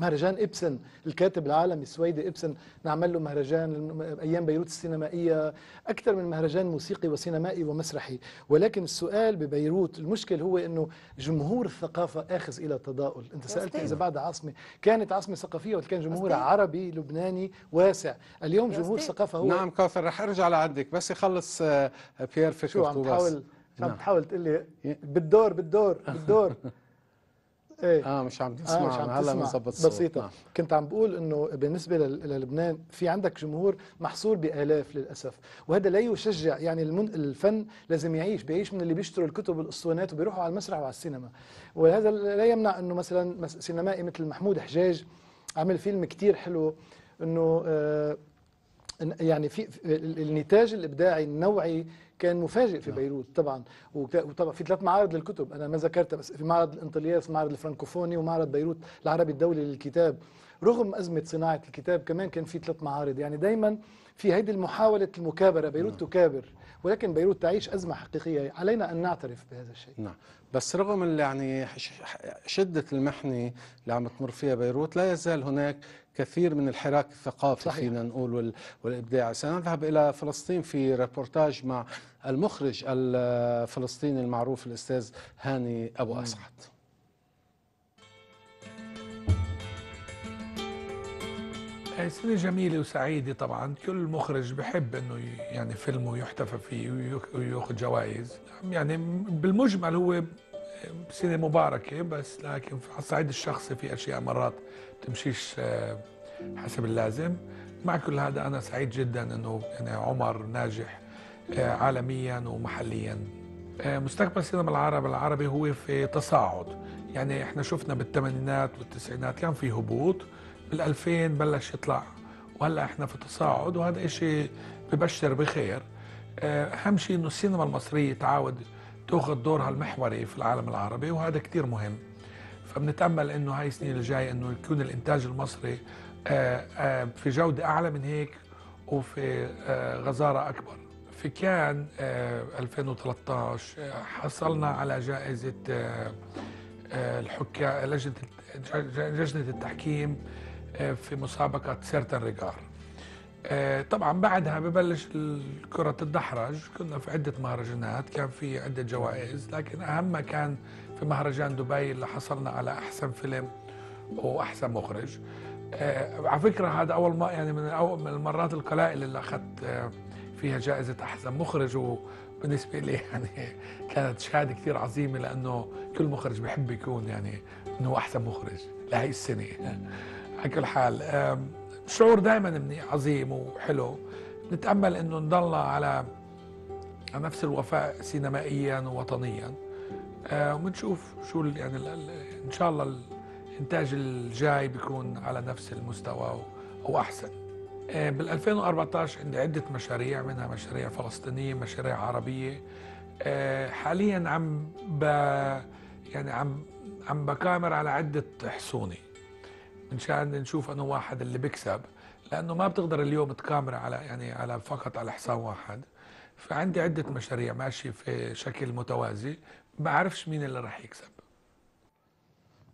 مهرجان إبسن الكاتب العالمي السويدي إبسن نعمل له مهرجان أيام بيروت السينمائية أكثر من مهرجان موسيقي وسينمائي ومسرحي ولكن السؤال ببيروت المشكل هو أنه جمهور الثقافة آخذ إلى تضاؤل أنت سألت إذا بعد عاصمة كانت عاصمة ثقافية وكان جمهور عربي لبناني واسع اليوم جمهور الثقافة هو نعم كافر رح أرجع لعندك بس يخلص آه، بيير فيشوفتو بس عم تحاول عم نعم. تحاول تقول لي بالدور بالدور بالدور ايه اه مش عم تسمع آه مش عم هلا بسيطه نعم. كنت عم بقول انه بالنسبه للبنان في عندك جمهور محصور بالاف للاسف وهذا لا يشجع يعني الفن لازم يعيش بيعيش من اللي بيشتروا الكتب والاسطوانات وبيروحوا على المسرح وعلى السينما وهذا لا يمنع انه مثلا سينمائي مثل محمود حجاج عمل فيلم كتير حلو انه آه يعني في النتاج الابداعي النوعي كان مفاجئ في نعم. بيروت طبعا وطبعا في ثلاث معارض للكتب انا ما ذكرتها بس في معرض الانطلياس معرض الفرنكوفوني ومعرض بيروت العربي الدولي للكتاب رغم ازمه صناعه الكتاب كمان كان في ثلاث معارض يعني دائما في هيدي المحاوله المكابره بيروت نعم. تكابر ولكن بيروت تعيش ازمه حقيقيه علينا ان نعترف بهذا الشيء نعم بس رغم يعني شدة المحنة اللي عم تمر فيها بيروت لا يزال هناك كثير من الحراك الثقافي صحيح. فينا نقول والإبداع سنذهب إلى فلسطين في ريبورتاج مع المخرج الفلسطيني المعروف الأستاذ هاني أبو أسعد سنة جميلة وسعيدة طبعا كل مخرج بحب انه يعني فيلمه يحتفى فيه وياخذ جوائز يعني بالمجمل هو سنة مباركة بس لكن على الصعيد الشخصي في اشياء مرات بتمشيش آه، حسب اللازم مع كل هذا انا سعيد جدا انه يعني عمر ناجح آه، عالميا ومحليا آه، مستقبل السينما العرب العربي هو في تصاعد يعني احنا شفنا بالثمانينات والتسعينات كان في هبوط بال2000 بلش يطلع وهلا احنا في تصاعد وهذا شيء ببشر بخير آه، اهم شيء انه السينما المصريه تعاود تاخذ دورها المحوري في العالم العربي وهذا كثير مهم فبنتامل انه هاي السنين الجايه انه يكون الانتاج المصري آه، آه، في جوده اعلى من هيك وفي غزاره اكبر في كان 2013 حصلنا على جائزه الحكام لجنه لجنه التحكيم آه، في مسابقة سيرتن ريجار آه، طبعا بعدها ببلش الكرة الدحرج كنا في عدة مهرجانات كان في عدة جوائز لكن أهم كان في مهرجان دبي اللي حصلنا على أحسن فيلم وأحسن مخرج آه، على فكرة هذا أول ما يعني من من المرات القلائل اللي أخذت فيها جائزة أحسن مخرج وبالنسبة لي يعني كانت شهادة كثير عظيمة لأنه كل مخرج بحب يكون يعني أنه أحسن مخرج لهي السنة على كل حال شعور دائما عظيم وحلو نتامل انه نضل على على نفس الوفاء سينمائيا ووطنيا آه، وبنشوف شو يعني ان شاء الله الانتاج الجاي بيكون على نفس المستوى او احسن آه، بال 2014 عندي عده مشاريع منها مشاريع فلسطينيه مشاريع عربيه آه، حاليا عم ب يعني عم عم بكامر على عده حصوني مشان نشوف انه واحد اللي بيكسب لانه ما بتقدر اليوم تكامر على يعني على فقط على حساب واحد فعندي عده مشاريع ماشيه في شكل متوازي بعرفش مين اللي راح يكسب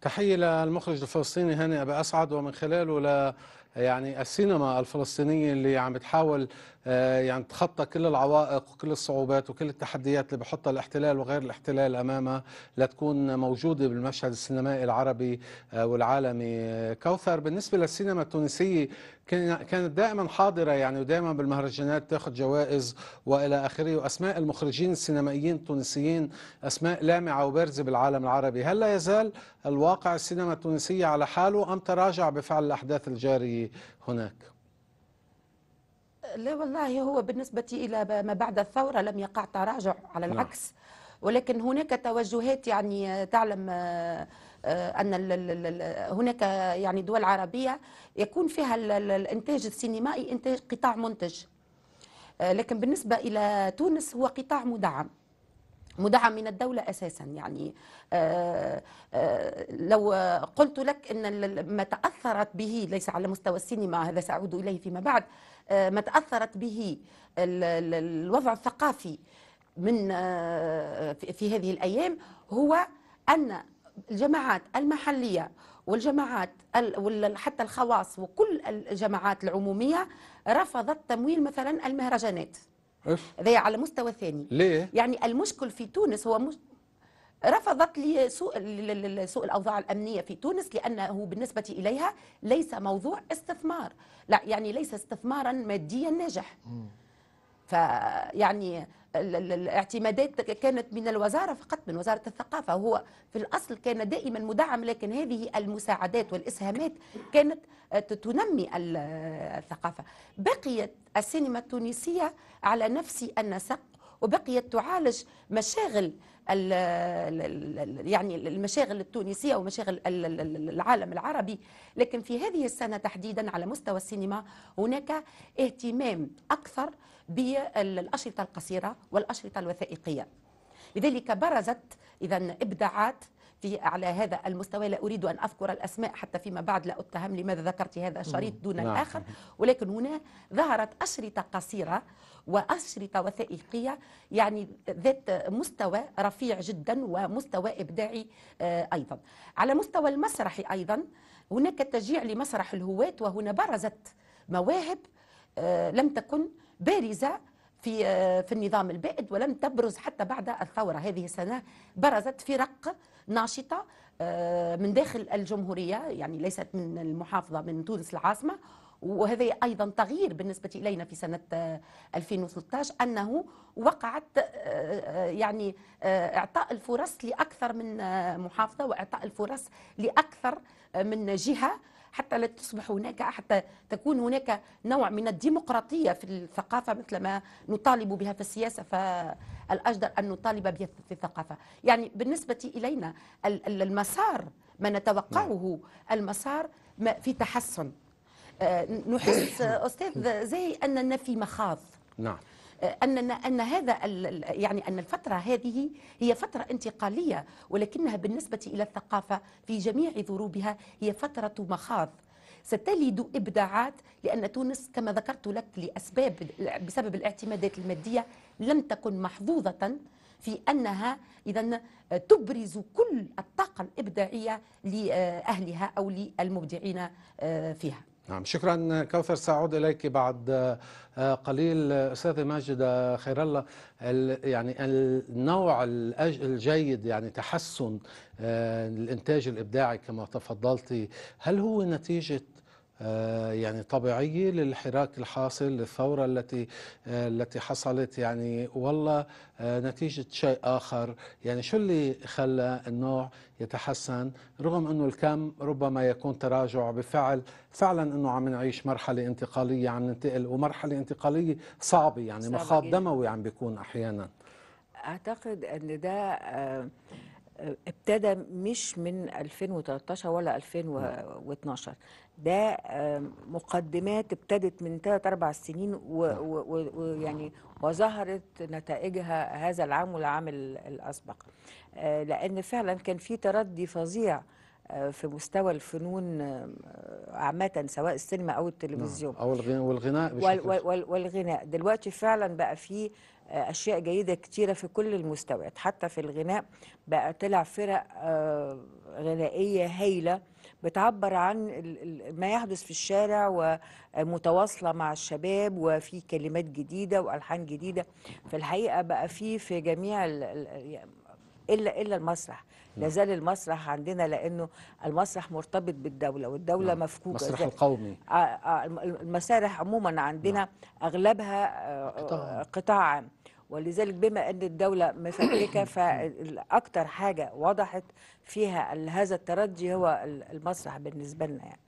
تحية للمخرج الفلسطيني هاني أبي أسعد ومن خلاله ل يعني السينما الفلسطينيه اللي عم بتحاول آه، يعني تخطى كل العوائق وكل الصعوبات وكل التحديات اللي بحطها الاحتلال وغير الاحتلال امامها لتكون موجوده بالمشهد السينمائي العربي آه، والعالمي آه، كوثر بالنسبه للسينما التونسيه كانت دائما حاضره يعني ودائما بالمهرجانات تاخذ جوائز والى اخره واسماء المخرجين السينمائيين التونسيين اسماء لامعه وبارزه بالعالم العربي هل لا يزال الواقع السينما التونسيه على حاله ام تراجع بفعل الاحداث الجاريه هناك لا والله هو بالنسبة إلى ما بعد الثورة لم يقع تراجع على نعم. العكس نعم. ولكن هناك توجهات يعني تعلم آه، ان هناك يعني دول عربيه يكون فيها الانتاج السينمائي انتاج قطاع منتج آه، لكن بالنسبه الى تونس هو قطاع مدعم مدعم من الدولة أساسا يعني آآ آه، آآ آه، لو قلت لك أن ما تأثرت به ليس على مستوى السينما هذا سأعود إليه فيما بعد آه، ما تأثرت به الوضع الثقافي من في هذه الأيام هو أن الجماعات المحلية والجماعات حتى الخواص وكل الجماعات العمومية رفضت تمويل مثلا المهرجانات ذي على مستوى ثاني ليه؟ يعني المشكل في تونس هو مش رفضت لي سوء سوء الاوضاع الامنيه في تونس لانه بالنسبه اليها ليس موضوع استثمار لا يعني ليس استثمارا ماديا ناجح فيعني الاعتمادات كانت من الوزارة فقط من وزارة الثقافة هو في الأصل كان دائما مدعم لكن هذه المساعدات والإسهامات كانت آه، تنمي الثقافة بقيت السينما التونسية على نفس النسق وبقيت تعالج مشاغل يعني المشاغل التونسية ومشاغل العالم العربي لكن في هذه السنة تحديدا على مستوى السينما هناك اهتمام أكثر بالأشرطة القصيرة والأشرطة الوثائقية لذلك برزت إذا إبداعات في على هذا المستوى لا أريد أن أذكر الأسماء حتى فيما بعد لا أتهم لماذا ذكرت هذا الشريط دون نعم. الآخر ولكن هنا ظهرت أشرطة قصيرة وأشرطة وثائقية يعني ذات مستوى رفيع جدا ومستوى إبداعي آه، أيضا على مستوى المسرحي أيضا هناك تشجيع لمسرح الهواة وهنا برزت مواهب آه، لم تكن بارزة في آه، في النظام البائد ولم تبرز حتى بعد الثورة هذه السنة برزت فرق ناشطة آه، من داخل الجمهورية يعني ليست من المحافظة من تونس العاصمة وهذا أيضا تغيير بالنسبة إلينا في سنة 2013 آه، أنه وقعت يعني إعطاء الفرص لأكثر من محافظة وإعطاء الفرص لأكثر من جهة حتى لا تصبح هناك حتى تكون هناك نوع من الديمقراطية في الثقافة مثل ما نطالب بها في السياسة فالأجدر أن نطالب بها في الثقافة يعني بالنسبة إلينا المسار ما نتوقعه المسار في تحسن آه، نحس أستاذ زي أننا في مخاض نعم ان ان هذا يعني ان الفتره هذه هي فتره انتقاليه ولكنها بالنسبه الى الثقافه في جميع ظروبها هي فتره مخاض ستلد ابداعات لان تونس كما ذكرت لك لاسباب بسبب الاعتمادات الماديه لم تكن محظوظه في انها اذا تبرز كل الطاقه الابداعيه لاهلها او للمبدعين آه، فيها نعم شكرا كوثر سأعود إليك بعد آه، قليل أستاذ ماجد آه، خير الله يعني النوع الجيد يعني تحسن الإنتاج آه، الإبداعي كما تفضلتي هل هو نتيجة آه، يعني طبيعيه للحراك الحاصل للثوره التي آه، التي حصلت يعني والله آه، نتيجه شيء اخر يعني شو اللي خلى النوع يتحسن رغم انه الكم ربما يكون تراجع بفعل فعلا انه عم نعيش مرحله انتقاليه عم ننتقل ومرحله انتقاليه صعبه يعني مخاض دموي عم بيكون احيانا اعتقد ان ده ابتدى مش من 2013 ولا 2012 نعم. ده مقدمات ابتدت من 3 4 سنين ويعني نعم. وظهرت نتائجها هذا العام والعام الاسبق آه، لان فعلا كان في تردي فظيع آه، في مستوى الفنون آه، عامة سواء السينما أو التلفزيون نعم. أو الغناء والغناء والغناء دلوقتي فعلا بقى فيه اشياء جيده كتيره في كل المستويات حتى في الغناء بقى طلع فرق آه، غنائيه هايله بتعبر عن ما يحدث في الشارع ومتواصله مع الشباب وفي كلمات جديده والحان جديده في الحقيقه بقى في في جميع الا الا المسرح لازال المسرح عندنا لانه المسرح مرتبط بالدوله والدوله نعم. مفكوكه المسرح القومي آه، آه، المسارح عموما عندنا نعم. اغلبها آه، قطاع عام ولذلك بما ان الدوله مفككه فاكثر حاجه وضحت فيها هذا الترجي هو المسرح بالنسبه لنا يعني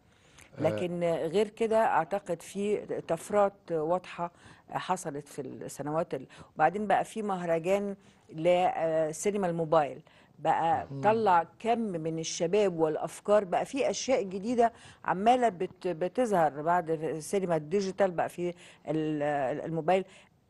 لكن غير كده اعتقد في طفرات واضحه حصلت في السنوات وبعدين بقى في مهرجان لسينما الموبايل بقى طلع كم من الشباب والافكار بقى في اشياء جديده عماله بت بتظهر بعد سينما الديجيتال بقى في الموبايل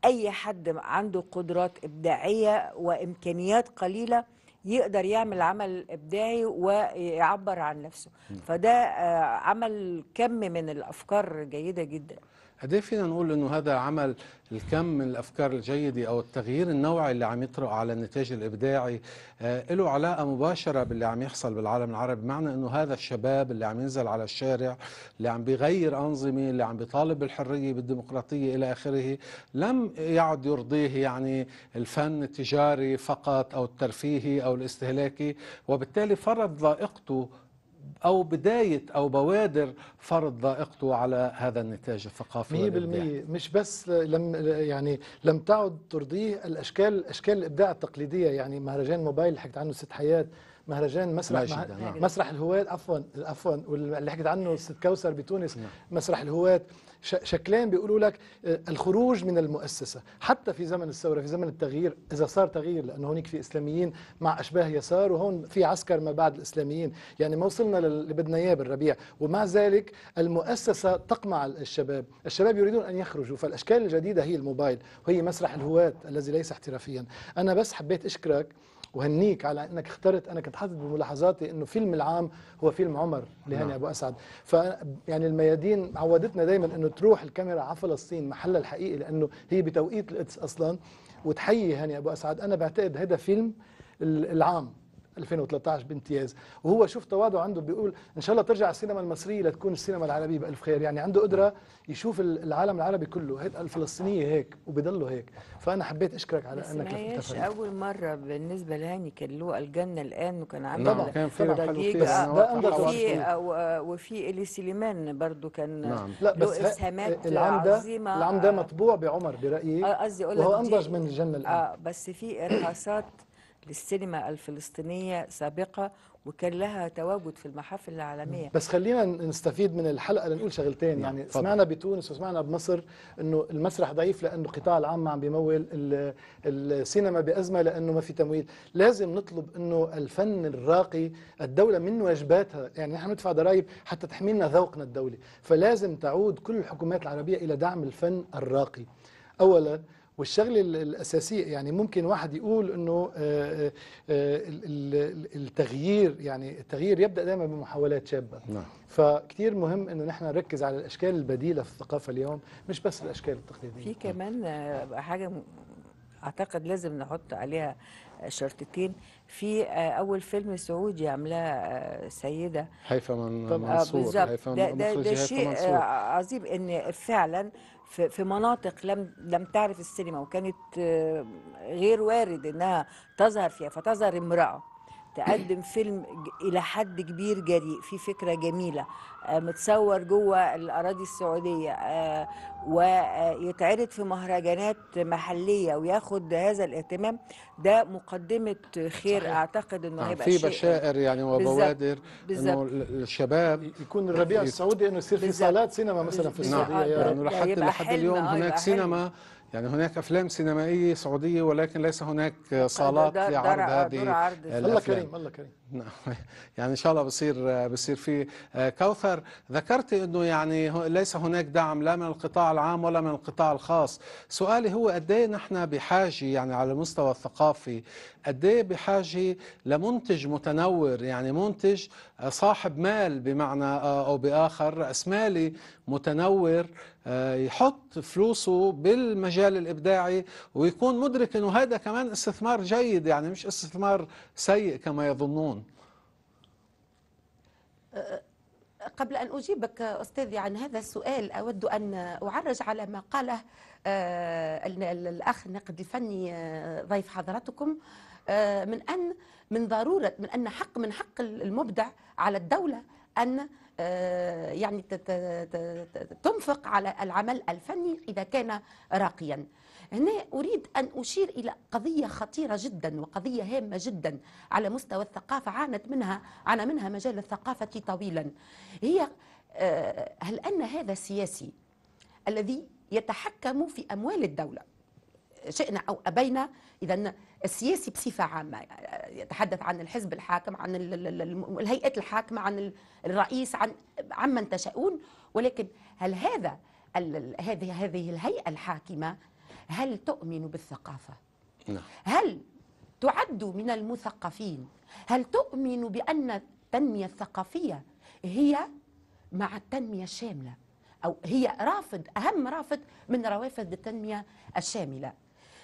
اي حد عنده قدرات ابداعيه وامكانيات قليله يقدر يعمل عمل ابداعي ويعبر عن نفسه فده آه، عمل كم من الافكار جيده جدا قد ايه فينا نقول انه هذا عمل الكم من الافكار الجيده او التغيير النوعي اللي عم يطرق على النتاج الابداعي آه له علاقه مباشره باللي عم يحصل بالعالم العربي بمعنى انه هذا الشباب اللي عم ينزل على الشارع اللي عم بيغير انظمه اللي عم بيطالب بالحريه بالديمقراطيه الى اخره لم يعد يرضيه يعني الفن التجاري فقط او الترفيهي او الاستهلاكي وبالتالي فرض ذائقته أو بداية أو بوادر فرض ذائقته على هذا النتاج الثقافي 100% مش بس لم يعني لم تعد ترضيه الأشكال أشكال الإبداع التقليدية يعني مهرجان موبايل حكيت عنه ست حيات مهرجان مسرح مه... نعم. مسرح الهواة عفوا عفوا واللي حكيت عنه ست كوثر بتونس نعم. مسرح الهواة شكلين بيقولوا لك آه، الخروج من المؤسسة حتى في زمن الثورة في زمن التغيير إذا صار تغيير لأنه هناك في إسلاميين مع أشباه يسار وهون في عسكر ما بعد الإسلاميين يعني ما وصلنا اللي بدنا إياه بالربيع ومع ذلك المؤسسة تقمع الشباب الشباب يريدون أن يخرجوا فالأشكال الجديدة هي الموبايل وهي مسرح الهواة الذي ليس احترافيا أنا بس حبيت أشكرك وهنيك على انك اخترت انا كنت حاطط بملاحظاتي انه فيلم العام هو فيلم عمر لهاني نعم. ابو اسعد ف يعني الميادين عودتنا دائما انه تروح الكاميرا على فلسطين محلها الحقيقي لانه هي بتوقيت القدس اصلا وتحيي هاني ابو اسعد انا بعتقد هذا فيلم العام 2013 بامتياز وهو شوف تواضع عنده بيقول ان شاء الله ترجع السينما المصريه لتكون السينما العربيه بالف خير يعني عنده قدره نعم. يشوف العالم العربي كله هيك الفلسطينيه هيك وبيضلوا هيك فانا حبيت اشكرك على بس انك لفتت اول مره بالنسبه لهاني كان له الجنه الان وكان عامل طبعا كان في دقيقه آه، وفي آه، وفي الي سليمان برضه كان نعم. لا بس اسهامات عظيمه العمده مطبوع بعمر برايي آه، قصدي اقول لك هو انضج من الجنه الان اه بس في ارهاصات للسينما الفلسطينية سابقة وكان لها تواجد في المحافل العالمية بس خلينا نستفيد من الحلقة لنقول شغلتين نعم، يعني فضل. سمعنا بتونس وسمعنا بمصر أنه المسرح ضعيف لأنه القطاع العام عم بيمول السينما بأزمة لأنه ما في تمويل لازم نطلب أنه الفن الراقي الدولة من واجباتها يعني نحن ندفع ضرائب حتى تحمي لنا ذوقنا الدولي فلازم تعود كل الحكومات العربية إلى دعم الفن الراقي أولا والشغله الاساسيه يعني ممكن واحد يقول انه آه، آه، آه، التغيير يعني التغيير يبدا دائما بمحاولات شابه نعم. فكتير مهم انه نحن نركز على الاشكال البديله في الثقافه اليوم مش بس الاشكال التقليديه في كمان حاجه اعتقد لازم نحط عليها شرطتين في اول فيلم سعودي عاملاه سيده هيفا من منصور بالظبط ده, ده, ده شيء عظيم ان فعلا في مناطق لم لم تعرف السينما وكانت آه، غير وارد انها تظهر فيها فتظهر امراه تقدم فيلم الى حد كبير جريء في فكره جميله آه، متصور جوه الاراضي السعوديه آه، ويتعرض في مهرجانات محليه وياخد هذا الاهتمام ده مقدمه خير صحيح. اعتقد انه نعم، هيبقى في بشائر يعني وبوادر انه الشباب يكون الربيع السعودي انه يصير في صالات سينما مثلا في السعوديه يعني لحد لحد اليوم هناك سينما حلم. يعني هناك افلام سينمائيه سعوديه ولكن ليس هناك صالات لعرض هذه الله كريم الله كريم نعم. يعني ان شاء الله بصير بصير في آه، كوثر ذكرت انه يعني ليس هناك دعم لا من القطاع العام ولا من القطاع الخاص سؤالي هو قد ايه نحن بحاجه يعني على المستوى الثقافي قد ايه بحاجه لمنتج متنور يعني منتج آه، صاحب مال بمعنى آه، او باخر راس مالي متنور يحط فلوسه بالمجال الابداعي ويكون مدرك انه هذا كمان استثمار جيد يعني مش استثمار سيء كما يظنون قبل أن أجيبك أستاذي عن هذا السؤال أود أن أعرج على ما قاله آه، الأخ الناقد الفني آه، ضيف حضراتكم آه، من أن من ضرورة من أن حق من حق المبدع على الدولة أن يعني تنفق على العمل الفني إذا كان راقيا هنا أريد أن أشير إلى قضية خطيرة جدا وقضية هامة جدا على مستوى الثقافة عانت منها عانى منها مجال الثقافة طويلا هي آه، هل أن هذا السياسي الذي يتحكم في أموال الدولة شئنا أو أبينا إذا السياسي بصفة عامة آه، يتحدث عن الحزب الحاكم عن الهيئات الحاكمة عن الرئيس عن عمن تشاؤون ولكن هل هذا هذه هذه الهيئة الحاكمة هل تؤمن بالثقافة؟ نعم. هل تعد من المثقفين؟ هل تؤمن بأن التنمية الثقافية هي مع التنمية الشاملة أو هي رافد أهم رافد من روافد التنمية الشاملة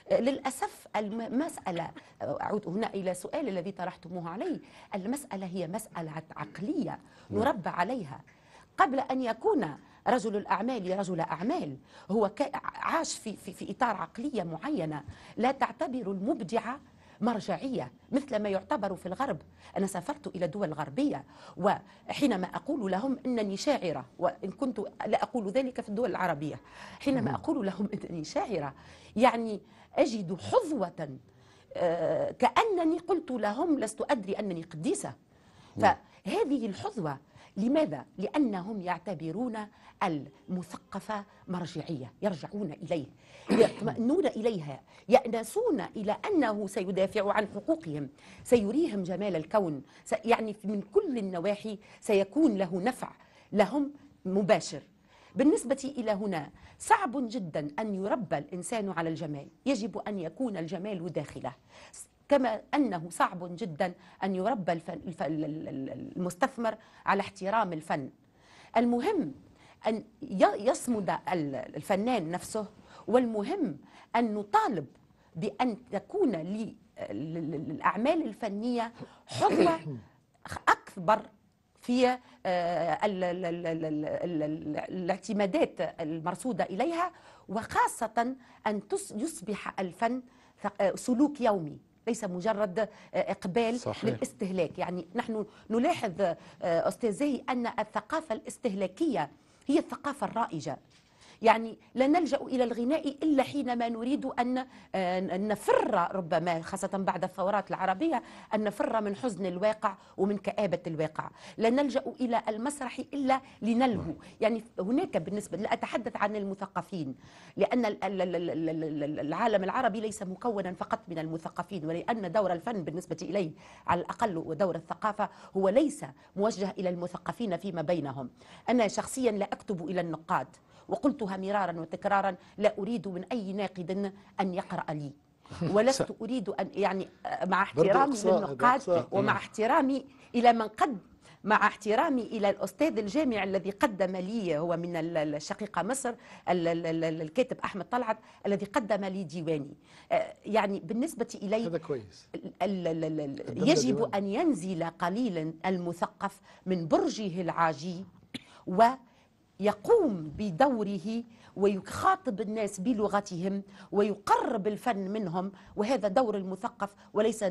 آه، للأسف المسألة آه، أعود هنا إلى سؤال الذي طرحتموه علي المسألة هي مسألة عقلية نعم. نربى عليها قبل أن يكون رجل الأعمال رجل أعمال هو عاش في, في, في إطار عقلية معينة لا تعتبر المبدعة مرجعية مثل ما يعتبر في الغرب أنا سافرت إلى دول غربية وحينما أقول لهم أنني شاعرة وإن كنت لا أقول ذلك في الدول العربية حينما أقول لهم أنني شاعرة يعني أجد حظوة آه، كأنني قلت لهم لست أدري أنني قديسة فهذه الحظوة لماذا؟ لأنهم يعتبرون المثقفة مرجعية يرجعون إليه يطمئنون إليها يأنسون إلى أنه سيدافع عن حقوقهم سيريهم جمال الكون يعني من كل النواحي سيكون له نفع لهم مباشر بالنسبة إلى هنا صعب جدا أن يربى الإنسان على الجمال يجب أن يكون الجمال داخله كما أنه صعب جدا أن يربى المستثمر على احترام الفن المهم أن يصمد الفنان نفسه والمهم أن نطالب بأن تكون للأعمال الفنية حظه أكبر في آه، الاعتمادات المرصودة إليها وخاصة أن يصبح الفن آه، سلوك يومي ليس مجرد آه، إقبال صحيح. للاستهلاك يعني نحن نلاحظ آه، أستاذي أن الثقافة الاستهلاكية هي الثقافة الرائجة يعني لا نلجأ إلى الغناء إلا حينما نريد آه، أن نفر ربما خاصة بعد الثورات العربية أن نفر من حزن الواقع ومن كآبة الواقع لا نلجأ إلى المسرح إلا لنلهو يعني هناك بالنسبة لا أتحدث عن المثقفين لأن العالم العربي ليس مكونا فقط من المثقفين ولأن دور الفن بالنسبة الي على الأقل ودور الثقافة هو ليس موجه إلى المثقفين فيما بينهم أنا شخصيا لا أكتب إلى النقاد وقلتها مرارا وتكرارا لا أريد من أي ناقد أن يقرأ لي ولست أريد أن يعني آه، مع احترامي للنقاد ومع احترامي إلى من قد مع احترامي الى الاستاذ الجامع الذي قدم لي هو من الشقيقه مصر الكاتب احمد طلعت الذي قدم لي ديواني آه، يعني بالنسبه الي هذا كويس يجب ان ينزل قليلا المثقف من برجه العاجي و يقوم بدوره ويخاطب الناس بلغتهم ويقرب الفن منهم وهذا دور المثقف وليس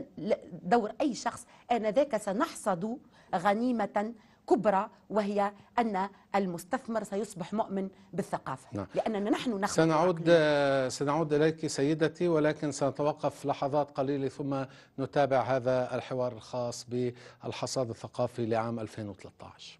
دور أي شخص آنذاك سنحصد غنيمة كبرى وهي أن المستثمر سيصبح مؤمن بالثقافة نعم. لأننا نحن نخلق سنعود, سنعود إليك سيدتي ولكن سنتوقف لحظات قليلة ثم نتابع هذا الحوار الخاص بالحصاد الثقافي لعام 2013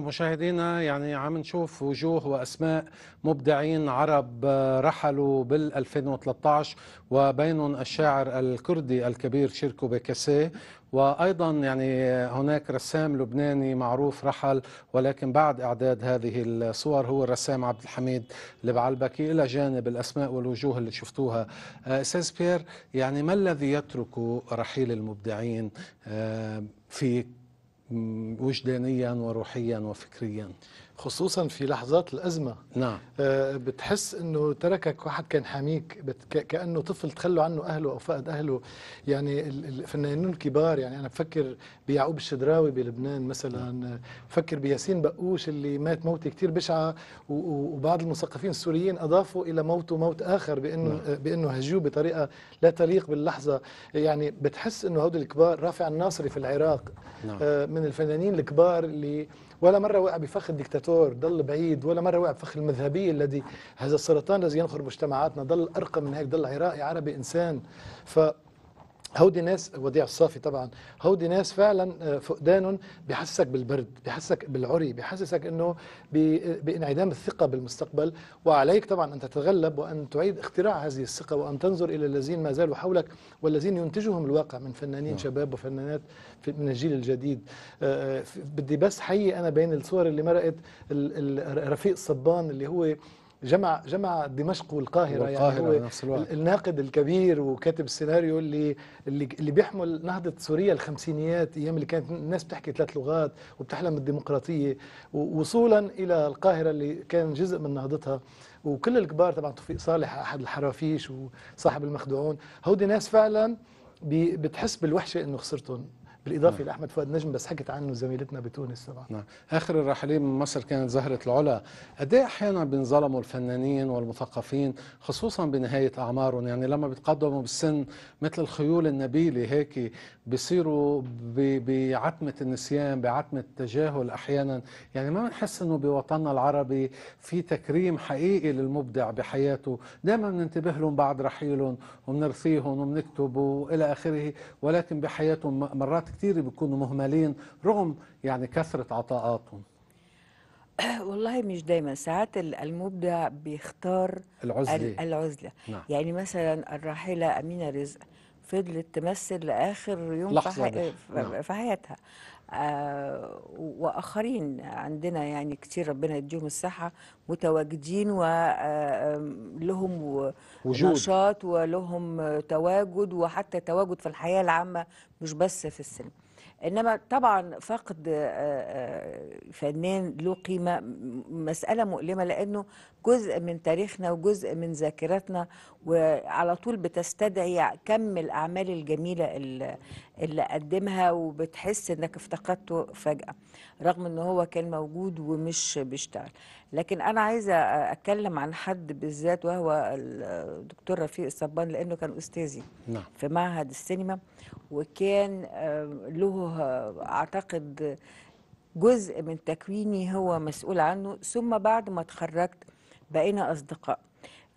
مشاهدينا يعني عم نشوف وجوه وأسماء مبدعين عرب آه، رحلوا بال 2013 وبينهم الشاعر الكردي الكبير شيركو بكاسيه وايضا يعني هناك رسام لبناني معروف رحل ولكن بعد اعداد هذه الصور هو الرسام عبد الحميد لبعلبكي الى جانب الاسماء والوجوه اللي شفتوها آه، استاذ بيير يعني ما الذي يترك رحيل المبدعين آه، فيك وجدانيا وروحيا وفكريا خصوصا في لحظات الأزمة نعم آه، بتحس أنه تركك واحد كان حاميك كأنه طفل تخلوا عنه أهله أو فقد أهله يعني الفنانين الكبار يعني أنا بفكر بيعقوب الشدراوي بلبنان مثلا نعم. بفكر بياسين بقوش اللي مات موتة كثير بشعة وبعض المثقفين السوريين أضافوا إلى موته موت آخر بأنه, نعم. آه، بأنه هجوه بطريقة لا تليق باللحظة يعني بتحس أنه هؤلاء الكبار رافع الناصري في العراق نعم. آه، من الفنانين الكبار اللي ولا مرة وقع بفخ الدكتاتور ضل بعيد ولا مرة وقع بفخ المذهبية الذي هذا السرطان الذي ينخر مجتمعاتنا ضل أرقى من هيك ضل عراقي عربي إنسان ف هودي ناس وديع الصافي طبعا هودي ناس فعلا آه، فقدان بيحسسك بالبرد بيحسسك بالعري بيحسسك انه بانعدام الثقه بالمستقبل وعليك طبعا ان تتغلب وان تعيد اختراع هذه الثقه وان تنظر الى الذين ما زالوا حولك والذين ينتجهم الواقع من فنانين نعم. شباب وفنانات من الجيل الجديد آه، آه، بدي بس حيي انا بين الصور اللي مرقت رفيق صبان اللي هو جمع جمع دمشق والقاهرة, يعني والقاهرة يعني هو نفس الوقت. الناقد الكبير وكاتب السيناريو اللي اللي اللي بيحمل نهضة سوريا الخمسينيات أيام اللي كانت الناس بتحكي ثلاث لغات وبتحلم بالديمقراطيه وصولا إلى القاهرة اللي كان جزء من نهضتها وكل الكبار طبعا توفيق صالح أحد الحرافيش وصاحب المخدوعون هودي ناس فعلا بتحس بالوحشة إنه خسرتهم بالاضافه نعم. لاحمد فؤاد نجم بس حكت عنه زميلتنا بتونس طبعا نعم. اخر الرحلين من مصر كانت زهره العلا قد ايه احيانا بينظلموا الفنانين والمثقفين خصوصا بنهايه اعمارهم يعني لما بيتقدموا بالسن مثل الخيول النبيله هيك بيصيروا بعتمة النسيان بعتمة التجاهل أحيانا يعني ما بنحس أنه بوطننا العربي في تكريم حقيقي للمبدع بحياته دائما بننتبه لهم بعد رحيلهم وبنرثيهم وبنكتب وإلى آخره ولكن بحياتهم مرات كثير بيكونوا مهملين رغم يعني كثرة عطاءاتهم والله مش دايما ساعات المبدع بيختار العزلة, العزلة. نعم. يعني مثلا الراحلة أمينة رزق فضلت تمثل لاخر يوم في, حي... نعم. في حياتها آه واخرين عندنا يعني كتير ربنا يديهم الصحه متواجدين ولهم آه، نشاط ولهم تواجد وحتى تواجد في الحياه العامه مش بس في السينما انما طبعا فقد آه، آه، فنان له قيمه مساله مؤلمه لانه جزء من تاريخنا وجزء من ذاكرتنا وعلى طول بتستدعي كم الاعمال الجميله اللي قدمها وبتحس انك افتقدته فجاه رغم ان هو كان موجود ومش بيشتغل لكن انا عايزه اتكلم عن حد بالذات وهو الدكتور رفيق الصبان لانه كان استاذي نعم. في معهد السينما وكان آه، له اعتقد جزء من تكويني هو مسؤول عنه ثم بعد ما اتخرجت بقينا اصدقاء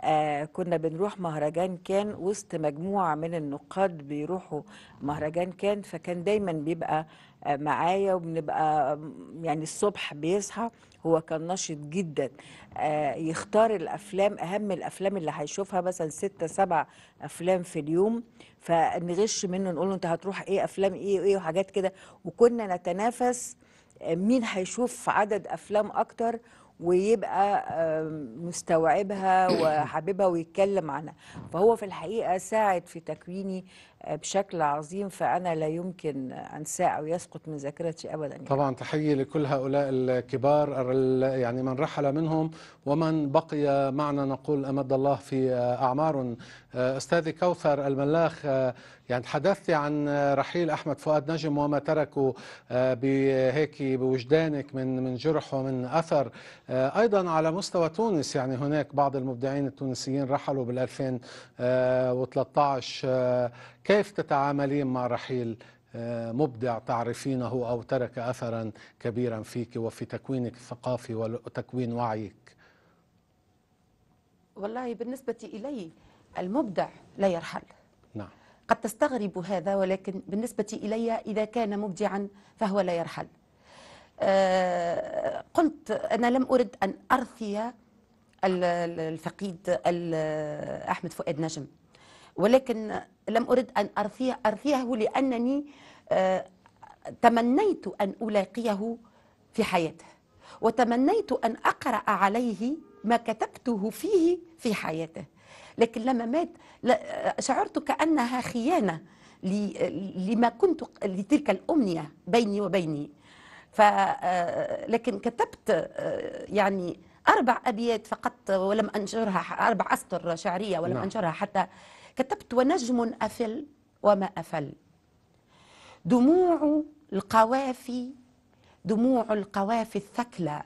آه كنا بنروح مهرجان كان وسط مجموعة من النقاد بيروحوا مهرجان كان فكان دايما بيبقى معايا وبنبقى يعني الصبح بيصحى هو كان نشط جدا آه، يختار الافلام اهم الافلام اللي هيشوفها مثلا ستة سبع افلام في اليوم فنغش منه نقول له انت هتروح ايه افلام ايه وايه وحاجات كده وكنا نتنافس آه، مين هيشوف عدد افلام اكتر ويبقى آه، مستوعبها وحاببها ويتكلم عنها فهو في الحقيقه ساعد في تكويني بشكل عظيم فأنا لا يمكن أنساه أو يسقط من ذاكرتي أبدا يعني. طبعا تحية لكل هؤلاء الكبار يعني من رحل منهم ومن بقي معنا نقول أمد الله في أعمار آه، استاذي كوثر الملاخ آه، يعني تحدثت عن آه، رحيل احمد فؤاد نجم وما تركه بهيك بوجدانك من من جرح ومن اثر ايضا على مستوى تونس يعني هناك بعض المبدعين التونسيين رحلوا بال 2013 كيف تتعاملين مع رحيل مبدع تعرفينه او ترك اثرا كبيرا فيك وفي تكوينك الثقافي وتكوين وعيك والله بالنسبه الي المبدع لا يرحل نعم. قد تستغرب هذا ولكن بالنسبة إلي إذا كان مبدعا فهو لا يرحل آه، قلت أنا لم أرد أن أرثي الفقيد أحمد فؤاد نجم ولكن لم أرد أن أرثيه أرثيه لأنني آه، تمنيت أن ألاقيه في حياته وتمنيت أن أقرأ عليه ما كتبته فيه في حياته لكن لما مات شعرت كأنها خيانة لما كنت لتلك الأمنية بيني وبيني ف آه، لكن كتبت آه، يعني أربع أبيات فقط ولم أنشرها أربع أسطر شعرية ولم نعم. أنشرها حتى كتبت ونجم أفل وما أفل دموع القوافي دموع القوافي الثكلى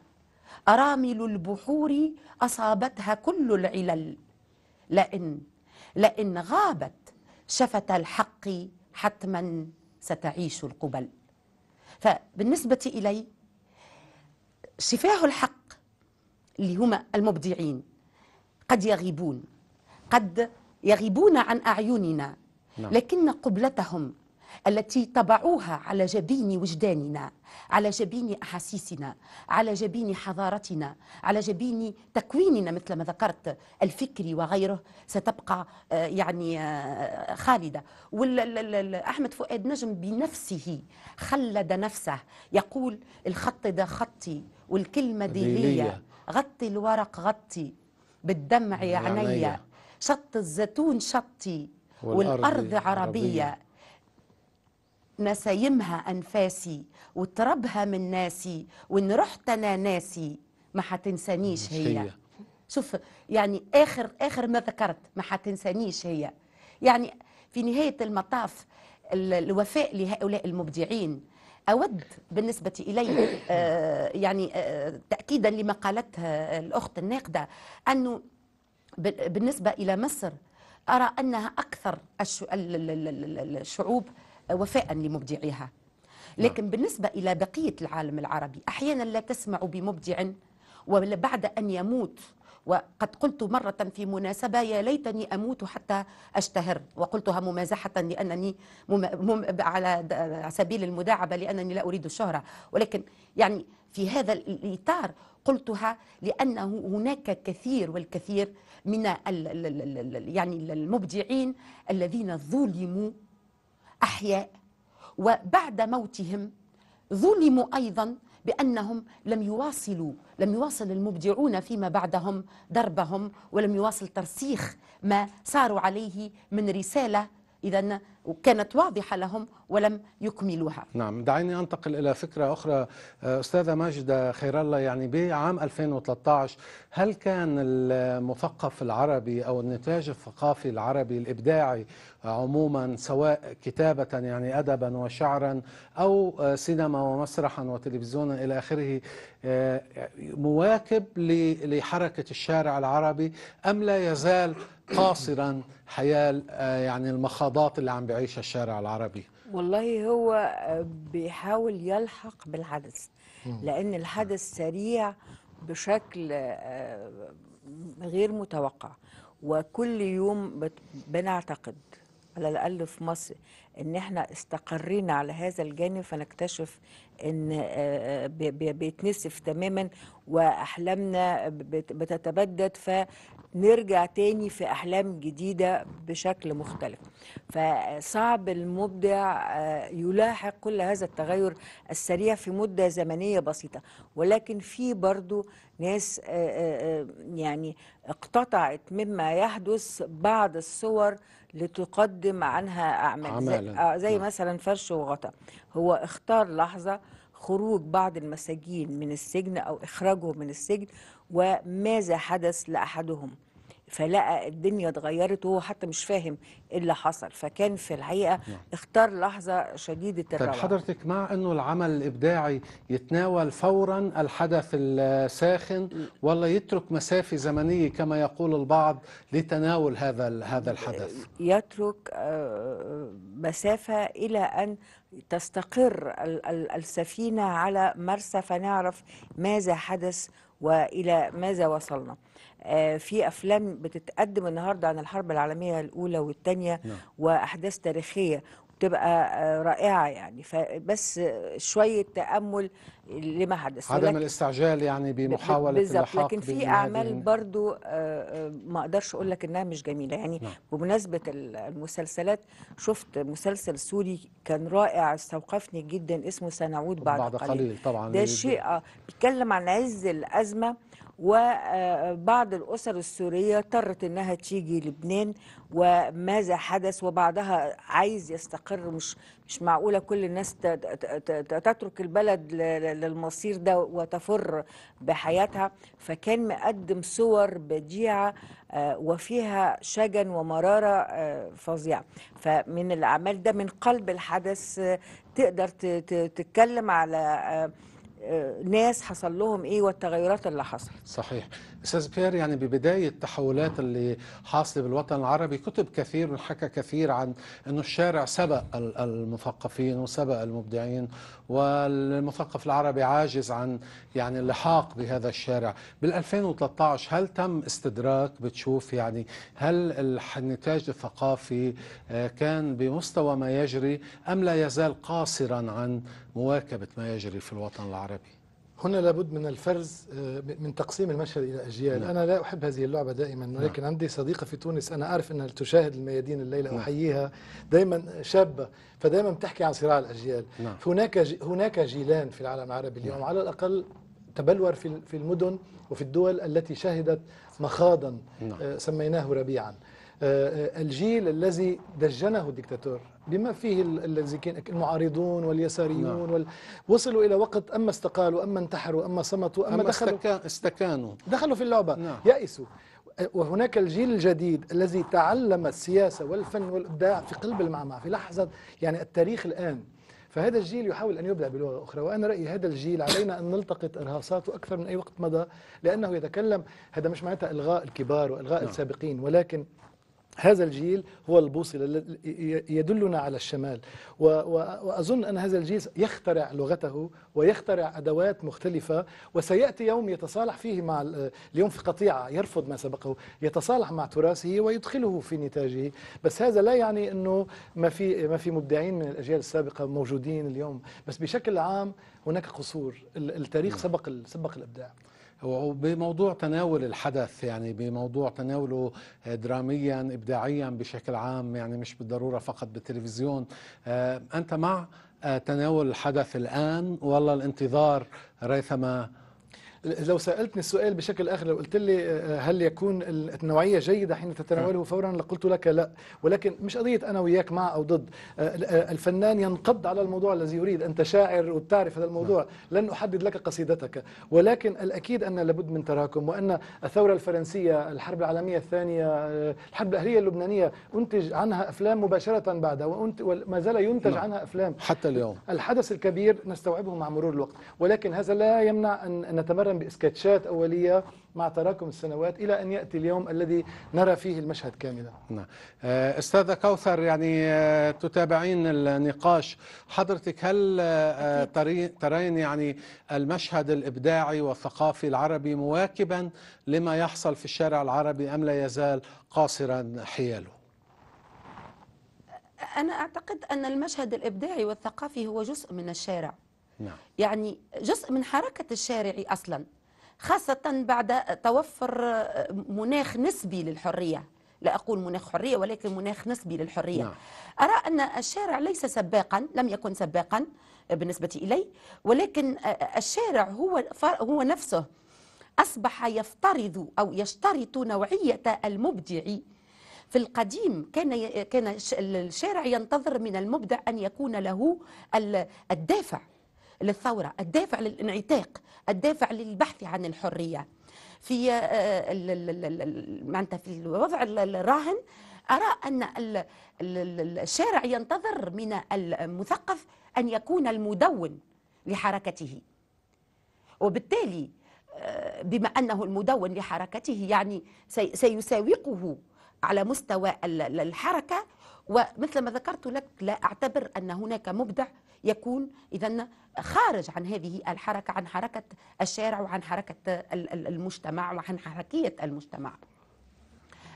أرامل البحور أصابتها كل العلل لئن لئن غابت شفة الحق حتما ستعيش القبل فبالنسبة إلي شفاه الحق اللي هما المبدعين قد يغيبون قد يغيبون عن أعيننا نعم. لكن قبلتهم التي طبعوها على جبين وجداننا على جبين احاسيسنا على جبين حضارتنا على جبين تكويننا مثل ما ذكرت الفكري وغيره ستبقى آه، يعني آه، خالده واحمد فؤاد نجم بنفسه خلد نفسه يقول الخط ده خطي والكلمه دي هي غطي الورق غطي بالدمع عينيا شط الزيتون شطي والارض عربيه نسايمها أنفاسي وترابها من ناسي وإن رحت أنا ناسي ما حتنسانيش هي. هي شوف يعني آخر آخر ما ذكرت ما حتنسانيش هي يعني في نهاية المطاف الوفاء لهؤلاء المبدعين أود بالنسبة إلي آه يعني آه تأكيدا لما قالتها الأخت الناقدة أنه بالنسبة إلى مصر أرى أنها أكثر الشعوب وفاء لمبدعيها نعم. لكن بالنسبة إلى بقية العالم العربي أحيانا لا تسمع بمبدع وبعد أن يموت وقد قلت مرة في مناسبة يا ليتني أموت حتى أشتهر وقلتها ممازحة لأنني مم مم على سبيل المداعبة لأنني لا أريد الشهرة ولكن يعني في هذا الإطار قلتها لأنه هناك كثير والكثير من يعني المبدعين الذين ظلموا أحياء وبعد موتهم ظلموا أيضا بأنهم لم يواصلوا لم يواصل المبدعون فيما بعدهم دربهم ولم يواصل ترسيخ ما ساروا عليه من رسالة إذا كانت واضحة لهم ولم يكملوها نعم دعيني أنتقل إلى فكرة أخرى آه، أستاذة ماجدة خير الله يعني بعام 2013 هل كان المثقف العربي أو النتاج الثقافي العربي الإبداعي عموما سواء كتابة يعني أدبا وشعرا أو آه، سينما ومسرحا وتلفزيونا إلى آخره آه، مواكب لحركة الشارع العربي أم لا يزال قاصرا حيال آه، يعني المخاضات اللي عم بيعيشها الشارع العربي والله هو آه، بيحاول يلحق بالحدث لأن الحدث سريع بشكل آه، غير متوقع وكل يوم بنعتقد على الأقل في مصر إن إحنا استقرينا على هذا الجانب فنكتشف إن بيتنسف تماما وأحلامنا بتتبدد ف نرجع تاني في أحلام جديدة بشكل مختلف فصعب المبدع آه، يلاحق كل هذا التغير السريع في مدة زمنية بسيطة ولكن في برضو ناس آه، آه، يعني اقتطعت مما يحدث بعض الصور لتقدم عنها أعمال زي, زي نعم. مثلا فرش وغطا هو اختار لحظة خروج بعض المساجين من السجن أو إخراجهم من السجن وماذا حدث لأحدهم فلقى الدنيا اتغيرت وهو حتى مش فاهم ايه اللي حصل فكان في الحقيقه نعم. اختار لحظه شديده طيب، الروعه طب حضرتك مع انه العمل الابداعي يتناول فورا الحدث الساخن ولا يترك مسافه زمنيه كما يقول البعض لتناول هذا هذا الحدث يترك آه، مسافه الى ان تستقر السفينه على مرسى فنعرف ماذا حدث والى ماذا وصلنا آه، في افلام بتتقدم النهارده عن الحرب العالميه الاولى والثانيه نعم. واحداث تاريخيه بتبقى آه، رائعه يعني فبس شويه تامل لما حدث عدم الاستعجال يعني بمحاوله بالظبط لكن في اعمال يعني. برضو آه، ما اقدرش اقول لك انها مش جميله يعني نعم. بمناسبه المسلسلات شفت مسلسل سوري كان رائع استوقفني جدا اسمه سنعود بعد, بعد قليل. قليل طبعا ده شيء بيتكلم عن عز الازمه وبعض الأسر السورية اضطرت أنها تيجي لبنان وماذا حدث وبعضها عايز يستقر مش مش معقولة كل الناس تترك البلد للمصير ده وتفر بحياتها فكان مقدم صور بديعة آه، وفيها شجن ومرارة آه، فظيعة فمن الأعمال ده من قلب الحدث آه، تقدر تتكلم على آه، ناس حصل لهم ايه والتغيرات اللي حصلت صحيح استاذ بيير يعني ببدايه التحولات اللي حاصله بالوطن العربي كتب كثير وحكى كثير عن انه الشارع سبق المثقفين وسبق المبدعين والمثقف العربي عاجز عن يعني اللحاق بهذا الشارع بال 2013 هل تم استدراك بتشوف يعني هل النتاج الثقافي آه، كان بمستوى ما يجري ام لا يزال قاصرا عن مواكبه ما يجري في الوطن العربي هنا لابد من الفرز آه، من تقسيم المشهد إلى أجيال نعم. أنا لا أحب هذه اللعبة دائما نعم. ولكن نعم. عندي صديقة في تونس أنا أعرف أنها تشاهد الميادين الليلة نعم. أحييها دائما شابة فدائما بتحكي عن صراع الأجيال نعم. هناك هناك جيلان في العالم العربي اليوم نعم. على الأقل تبلور في في المدن وفي الدول التي شهدت مخاضا نعم. آه، سميناه ربيعا آه، الجيل الذي دجنه الدكتاتور بما فيه الذين المعارضون واليساريون نعم. وال... وصلوا إلى وقت أما استقالوا أما انتحروا أما صمتوا أما, أما دخلوا استكانوا دخلوا في اللعبة نعم. يأسوا وهناك الجيل الجديد الذي تعلم السياسة والفن والإبداع في قلب المعمعة في لحظة يعني التاريخ الآن فهذا الجيل يحاول أن يبدع بلغة أخرى وأنا رأيي هذا الجيل علينا أن نلتقط إرهاصاته أكثر من أي وقت مضى لأنه يتكلم هذا مش معناتها إلغاء الكبار وإلغاء نعم. السابقين ولكن هذا الجيل هو البوصلة يدلنا على الشمال وأظن أن هذا الجيل يخترع لغته ويخترع أدوات مختلفة وسيأتي يوم يتصالح فيه مع اليوم في قطيعة يرفض ما سبقه يتصالح مع تراثه ويدخله في نتاجه بس هذا لا يعني أنه ما في, ما في مبدعين من الأجيال السابقة موجودين اليوم بس بشكل عام هناك قصور التاريخ نعم. سبق سبق الإبداع وبموضوع تناول الحدث يعني بموضوع تناوله آه، دراميا ابداعيا بشكل عام يعني مش بالضروره فقط بالتلفزيون آه، انت مع آه، تناول الحدث الان ولا الانتظار ريثما لو سالتني السؤال بشكل اخر لو قلت لي آه، آه، هل يكون النوعيه جيده حين تتناوله نعم. فورا لقلت لك لا ولكن مش قضيه انا وياك مع او ضد آه، الفنان ينقض على الموضوع الذي يريد انت شاعر وبتعرف هذا الموضوع نعم. لن احدد لك قصيدتك ولكن الاكيد ان لابد من تراكم وان الثوره الفرنسيه الحرب العالميه الثانيه الحرب الاهليه اللبنانيه انتج عنها افلام مباشره بعدها وما زال ينتج نعم. عنها افلام حتى اليوم الحدث الكبير نستوعبه مع مرور الوقت ولكن هذا لا يمنع ان نتمرن مثلا باسكتشات اوليه مع تراكم السنوات الى ان ياتي اليوم الذي نرى فيه المشهد كاملا. نعم. آه، استاذه كوثر يعني آه، تتابعين النقاش حضرتك هل آه، ترين يعني المشهد الابداعي والثقافي العربي مواكبا لما يحصل في الشارع العربي ام لا يزال قاصرا حياله؟ أنا أعتقد أن المشهد الإبداعي والثقافي هو جزء من الشارع نعم. يعني جزء من حركة الشارع أصلا خاصة بعد توفر مناخ نسبي للحرية لا أقول مناخ حرية ولكن مناخ نسبي للحرية نعم. أرى أن الشارع ليس سباقا لم يكن سباقا بالنسبة إلي ولكن الشارع هو, هو نفسه أصبح يفترض أو يشترط نوعية المبدع في القديم كان كان الشارع ينتظر من المبدع أن يكون له الدافع للثورة الدافع للانعتاق الدافع للبحث عن الحرية في آه، معناتها في الوضع الراهن أرى أن الشارع ينتظر من المثقف أن يكون المدون لحركته وبالتالي آه، بما أنه المدون لحركته يعني سيساوقه على مستوى الحركة ومثل ما ذكرت لك لا أعتبر أن هناك مبدع يكون إذا خارج عن هذه الحركة عن حركة الشارع وعن حركة المجتمع وعن حركية المجتمع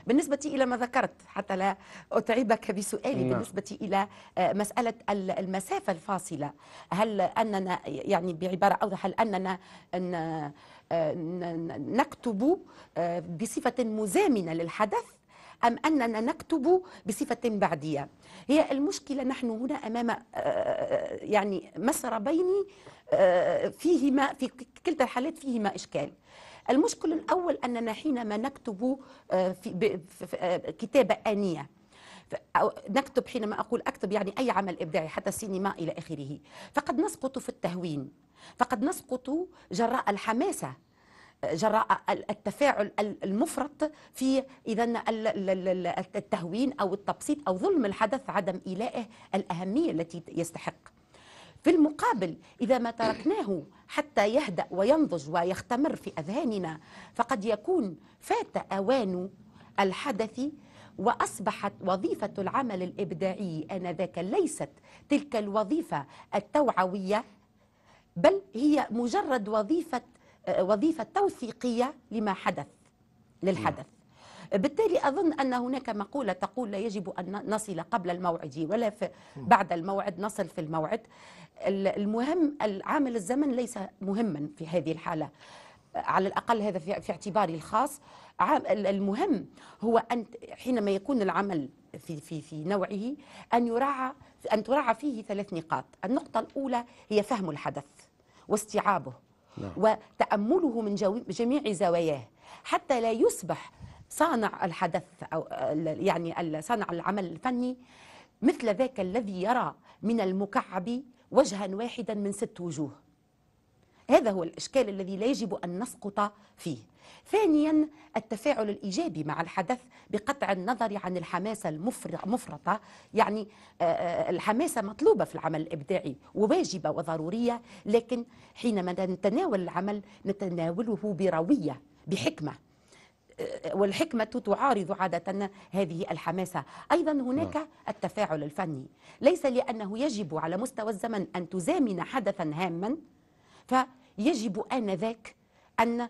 بالنسبة إلى ما ذكرت حتى لا أتعبك بسؤالي نعم. بالنسبة إلى آه، مسألة المسافة الفاصلة هل أننا يعني بعبارة أوضح هل أننا آه، نكتب آه، بصفة مزامنة للحدث أم أننا نكتب بصفة بعدية هي المشكلة نحن هنا أمام آه، آه، يعني مسربين آه، فيهما في كلتا الحالات فيهما إشكال المشكل الأول أننا حينما نكتب في كتابة آنية نكتب حينما أقول أكتب يعني أي عمل إبداعي حتى السينما إلى آخره فقد نسقط في التهوين فقد نسقط جراء الحماسة جراء التفاعل المفرط في اذا التهوين او التبسيط او ظلم الحدث عدم ايلائه الاهميه التي يستحق. في المقابل اذا ما تركناه حتى يهدا وينضج ويختمر في اذهاننا فقد يكون فات اوان الحدث واصبحت وظيفه العمل الابداعي انذاك ليست تلك الوظيفه التوعويه بل هي مجرد وظيفه وظيفة توثيقية لما حدث للحدث بالتالي أظن أن هناك مقولة تقول لا يجب أن نصل قبل الموعد ولا في بعد الموعد نصل في الموعد المهم العامل الزمن ليس مهما في هذه الحالة على الأقل هذا في اعتباري الخاص المهم هو أن حينما يكون العمل في في في نوعه أن يراعى أن تراعى فيه ثلاث نقاط، النقطة الأولى هي فهم الحدث واستيعابه نعم. وتأمله من جميع زواياه حتى لا يصبح صانع الحدث أو يعني صانع العمل الفني مثل ذاك الذي يرى من المكعب وجها واحدا من ست وجوه هذا هو الإشكال الذي لا يجب أن نسقط فيه ثانيا التفاعل الإيجابي مع الحدث بقطع النظر عن الحماسة المفرطة يعني الحماسة مطلوبة في العمل الإبداعي وواجبة وضرورية لكن حينما نتناول العمل نتناوله بروية بحكمة والحكمة تعارض عادة هذه الحماسة أيضا هناك نعم. التفاعل الفني ليس لأنه يجب على مستوى الزمن أن تزامن حدثا هاما فيجب آنذاك أن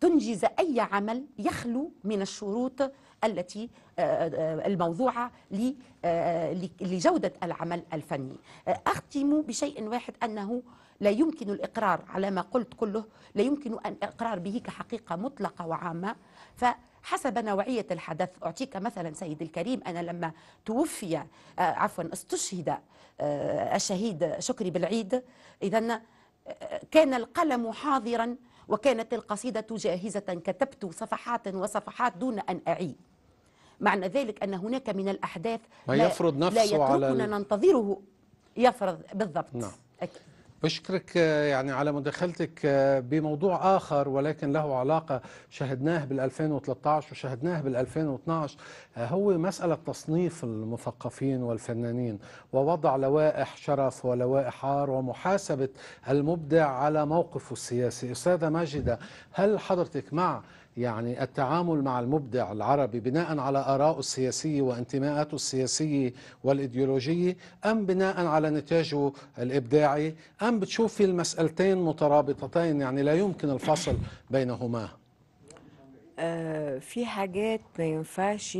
تنجز أي عمل يخلو من الشروط التي آه، آه، الموضوعة آه، لجودة العمل الفني أختم بشيء واحد أنه لا يمكن الإقرار على ما قلت كله لا يمكن أن إقرار به كحقيقة مطلقة وعامة فحسب نوعية الحدث أعطيك مثلا سيد الكريم أنا لما توفي عفوا استشهد الشهيد شكري بالعيد إذا كان القلم حاضرا وكانت القصيدة جاهزة كتبت صفحات وصفحات دون أن أعي معنى ذلك أن هناك من الأحداث لا يفرض نفسه لا يتركنا على ننتظره يفرض بالضبط نعم. أكيد. بشكرك يعني على مداخلتك آه، بموضوع آخر ولكن له علاقة شهدناه بال2013 وشهدناه بال2012 آه، هو مسألة تصنيف المثقفين والفنانين ووضع لوائح شرف ولوائح عار ومحاسبة المبدع على موقفه السياسي أستاذة ماجدة هل حضرتك مع يعني التعامل مع المبدع العربي بناء على آرائه السياسية وانتماءاته السياسية والإيديولوجية أم بناء على نتاجه الإبداعي أم بتشوف في المسألتين مترابطتين يعني لا يمكن الفصل بينهما آه في حاجات ما ينفعش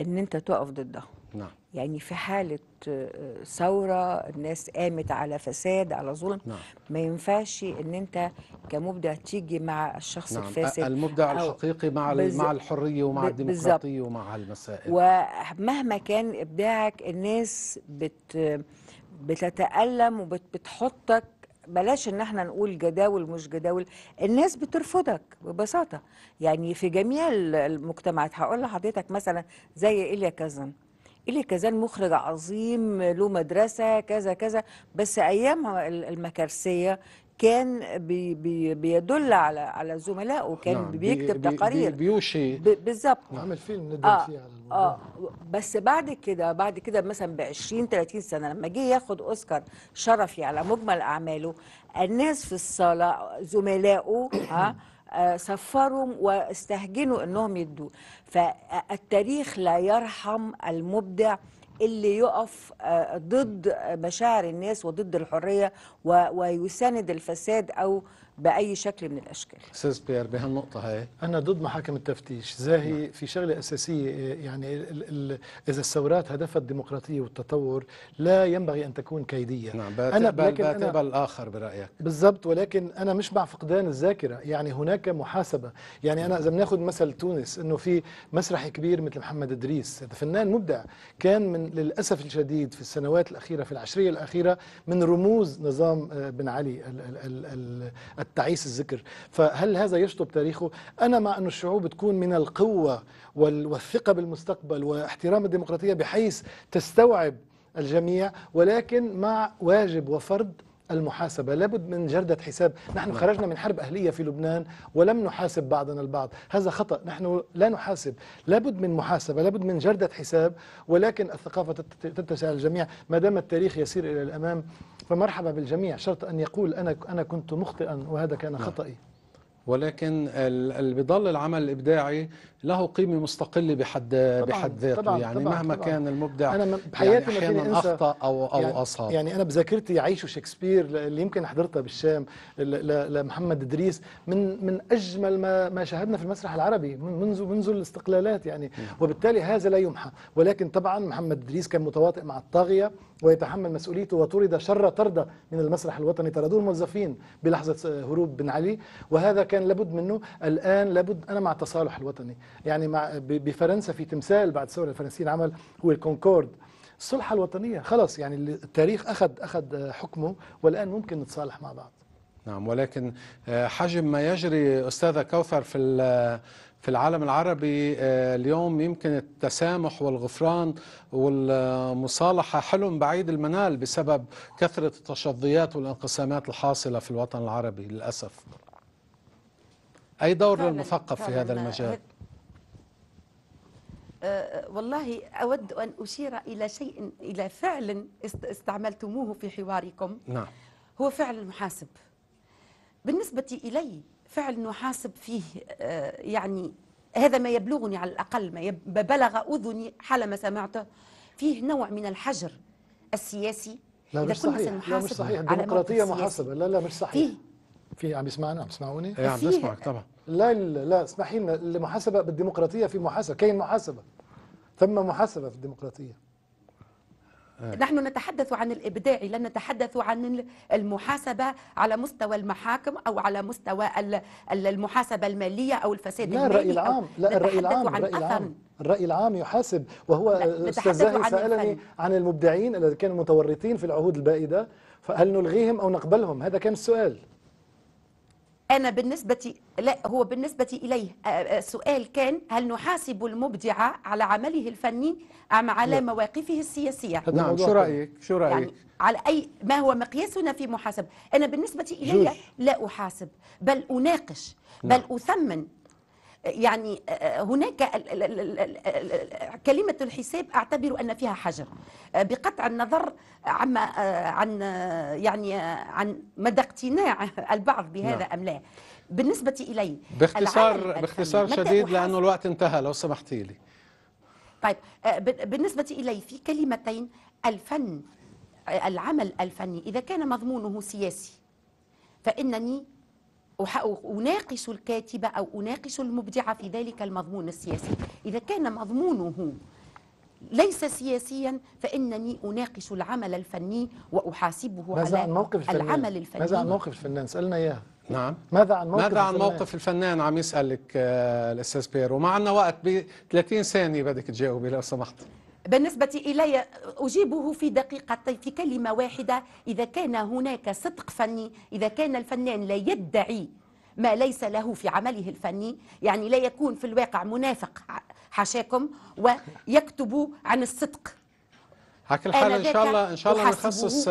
ان انت تقف ضدها نعم. يعني في حالة آه، ثورة الناس قامت على فساد على ظلم نعم. ما ينفعش ان انت كمبدع تيجي مع الشخص نعم. الفاسد المبدع الحقيقي مع بز... مع الحرية ومع الديمقراطية ومع المسائل ومهما كان ابداعك الناس بت... بتتألم وبتحطك بلاش ان احنا نقول جداول مش جداول الناس بترفضك ببساطه يعني في جميع المجتمعات هقول لحضرتك مثلا زي ايليا كازن إلي كزان مخرج عظيم له مدرسه كذا كذا بس ايام المكارسيه كان بي بي بيدل على على زملائه كان نعم بيكتب بي تقارير بي بيوشي بالظبط عمل نعم. فيلم ندم آه فيه على الموضوع آه بس بعد كده بعد كده مثلا ب 20 30 سنه لما جه ياخد اوسكار شرفي على مجمل اعماله الناس في الصاله زملائه ها سفروا واستهجنوا انهم يدوه فالتاريخ لا يرحم المبدع اللي يقف آه، ضد مشاعر الناس وضد الحريه ويساند الفساد او باي شكل من الاشكال استاذ بيير بهالنقطه هاي انا ضد محاكم التفتيش زاهي نعم. في شغله اساسيه يعني ال ال اذا الثورات هدفها الديمقراطيه والتطور لا ينبغي ان تكون كيديه نعم انا أنا الاخر برايك بالضبط ولكن انا مش مع فقدان الذاكره يعني هناك محاسبه يعني انا اذا بناخذ مثل تونس انه في مسرح كبير مثل محمد ادريس هذا فنان مبدع كان من للاسف الشديد في السنوات الاخيره في العشريه الاخيره من رموز نظام آه، بن علي ال ال ال ال التعيس الذكر فهل هذا يشطب تاريخه أنا مع أن الشعوب تكون من القوة والثقة بالمستقبل واحترام الديمقراطية بحيث تستوعب الجميع ولكن مع واجب وفرض المحاسبة لابد من جردة حساب نحن نعم. خرجنا من حرب أهلية في لبنان ولم نحاسب بعضنا البعض هذا خطأ نحن لا نحاسب لابد من محاسبة لابد من جردة حساب ولكن الثقافة تتسع الجميع ما دام التاريخ يسير إلى الأمام فمرحبا بالجميع شرط أن يقول أنا أنا كنت مخطئا وهذا كان نعم. خطأي ولكن اللي بيضل العمل الابداعي له قيمه مستقله بحد طبعاً بحد ذاته طبعاً يعني طبعاً مهما طبعاً كان المبدع انا يعني بحياتي يعني أحيانا اخطا او او يعني اصاب يعني انا بذاكرتي عيش شكسبير اللي يمكن حضرتها بالشام لمحمد ادريس من من اجمل ما ما شاهدنا في المسرح العربي منذ منذ الاستقلالات يعني وبالتالي هذا لا يمحى ولكن طبعا محمد ادريس كان متواطئ مع الطاغيه ويتحمل مسؤوليته وطرد شر طرده من المسرح الوطني طردوه الموظفين بلحظه آه، هروب بن علي وهذا كان لابد منه الان لابد انا مع التصالح الوطني يعني مع بفرنسا في تمثال بعد ثوره الفرنسيين عمل هو الكونكورد الصلحة الوطنية خلاص يعني التاريخ أخذ أخذ حكمه والآن ممكن نتصالح مع بعض نعم ولكن آه، حجم ما يجري أستاذة كوثر في في العالم العربي آه، اليوم يمكن التسامح والغفران والمصالحة حلم بعيد المنال بسبب كثرة التشظيات والانقسامات الحاصلة في الوطن العربي للأسف أي دور للمثقف في هذا المجال؟ آه، والله أود أن أشير إلى شيء إلى فعل استعملتموه في حواركم نعم هو فعل المحاسب بالنسبة إلي فعل نحاسب فيه آه، يعني هذا ما يبلغني على الأقل ما بلغ أذني حالما سمعته فيه نوع من الحجر السياسي لا مش صحيح لا مش صحيح الديمقراطية محاسبة لا لا مش صحيح فيه في عم يسمعنا عم تسمعوني؟ ايه عم نسمعك طبعا لا لا اسمحي لنا المحاسبة بالديمقراطية في محاسبة كاين محاسبة ثم محاسبة في الديمقراطية آه. نحن نتحدث عن الإبداع لا نتحدث عن المحاسبة على مستوى المحاكم أو على مستوى المحاسبة المالية أو الفساد لا الرأي العام لا الرأي العام الرأي العام الرأي العام يحاسب وهو أستاذ زاهي سألني عن, عن المبدعين الذين كانوا متورطين في العهود البائدة فهل نلغيهم أو نقبلهم هذا كان السؤال أنا بالنسبة لا هو بالنسبة إليه السؤال كان هل نحاسب المبدع على عمله الفني أم على لا. مواقفه السياسية؟ نعم شو رأيك؟ شو يعني رأيك؟ يعني على أي ما هو مقياسنا في محاسبة؟ أنا بالنسبة إلي لا أحاسب بل أناقش نعم. بل نعم. أثمن يعني آه، آه، هناك كلمة الحساب أعتبر أن فيها حجر آه، بقطع النظر عما عن يعني عن مدى اقتناع البعض بهذا نعم. أم لا بالنسبة إلي باختصار باختصار شديد لأنه الوقت انتهى لو سمحتي لي طيب بالنسبة إلي في كلمتين الفن العمل الفني إذا كان مضمونه سياسي فإنني أناقش الكاتبة أو أناقش المبدعة في ذلك المضمون السياسي إذا كان مضمونه ليس سياسيا فإنني أناقش العمل الفني وأحاسبه ماذا على عن موقف الفنان؟ العمل الفني ماذا عن موقف الفنان؟ سألنا إياه نعم ماذا عن موقف ماذا عن الفنان؟ موقف الفنان عم يسألك آه، الأستاذ بيرو ومعنا وقت ب 30 ثانية بدك تجاوبي لو سمحت بالنسبة إلي أجيبه في دقيقتين في كلمة واحدة إذا كان هناك صدق فني إذا كان الفنان لا يدعي ما ليس له في عمله الفني يعني لا يكون في الواقع منافق حاشاكم ويكتب عن الصدق هاك الحالة إن شاء الله إن شاء الله نخصص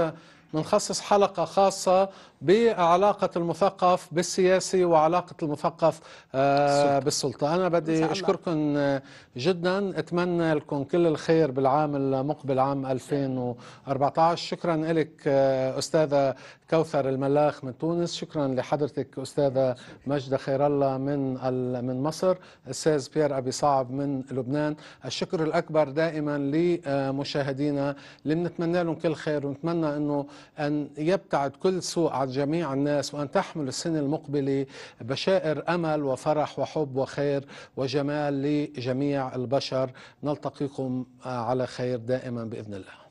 بنخصص حلقة خاصة بعلاقة المثقف بالسياسي وعلاقة المثقف آه، بالسلطة أنا بدي أشكركم آه، جدا أتمنى لكم كل الخير بالعام المقبل عام 2014 شكرا لك آه، أستاذة كوثر الملاخ من تونس شكرا لحضرتك أستاذة مجدة خير الله من من مصر أستاذ بيير أبي صعب من لبنان الشكر الأكبر دائما لمشاهدينا اللي بنتمنى لهم كل خير ونتمنى أنه أن يبتعد كل سوء عن جميع الناس وأن تحمل السنة المقبلة بشائر أمل وفرح وحب وخير وجمال لجميع البشر نلتقيكم على خير دائما بإذن الله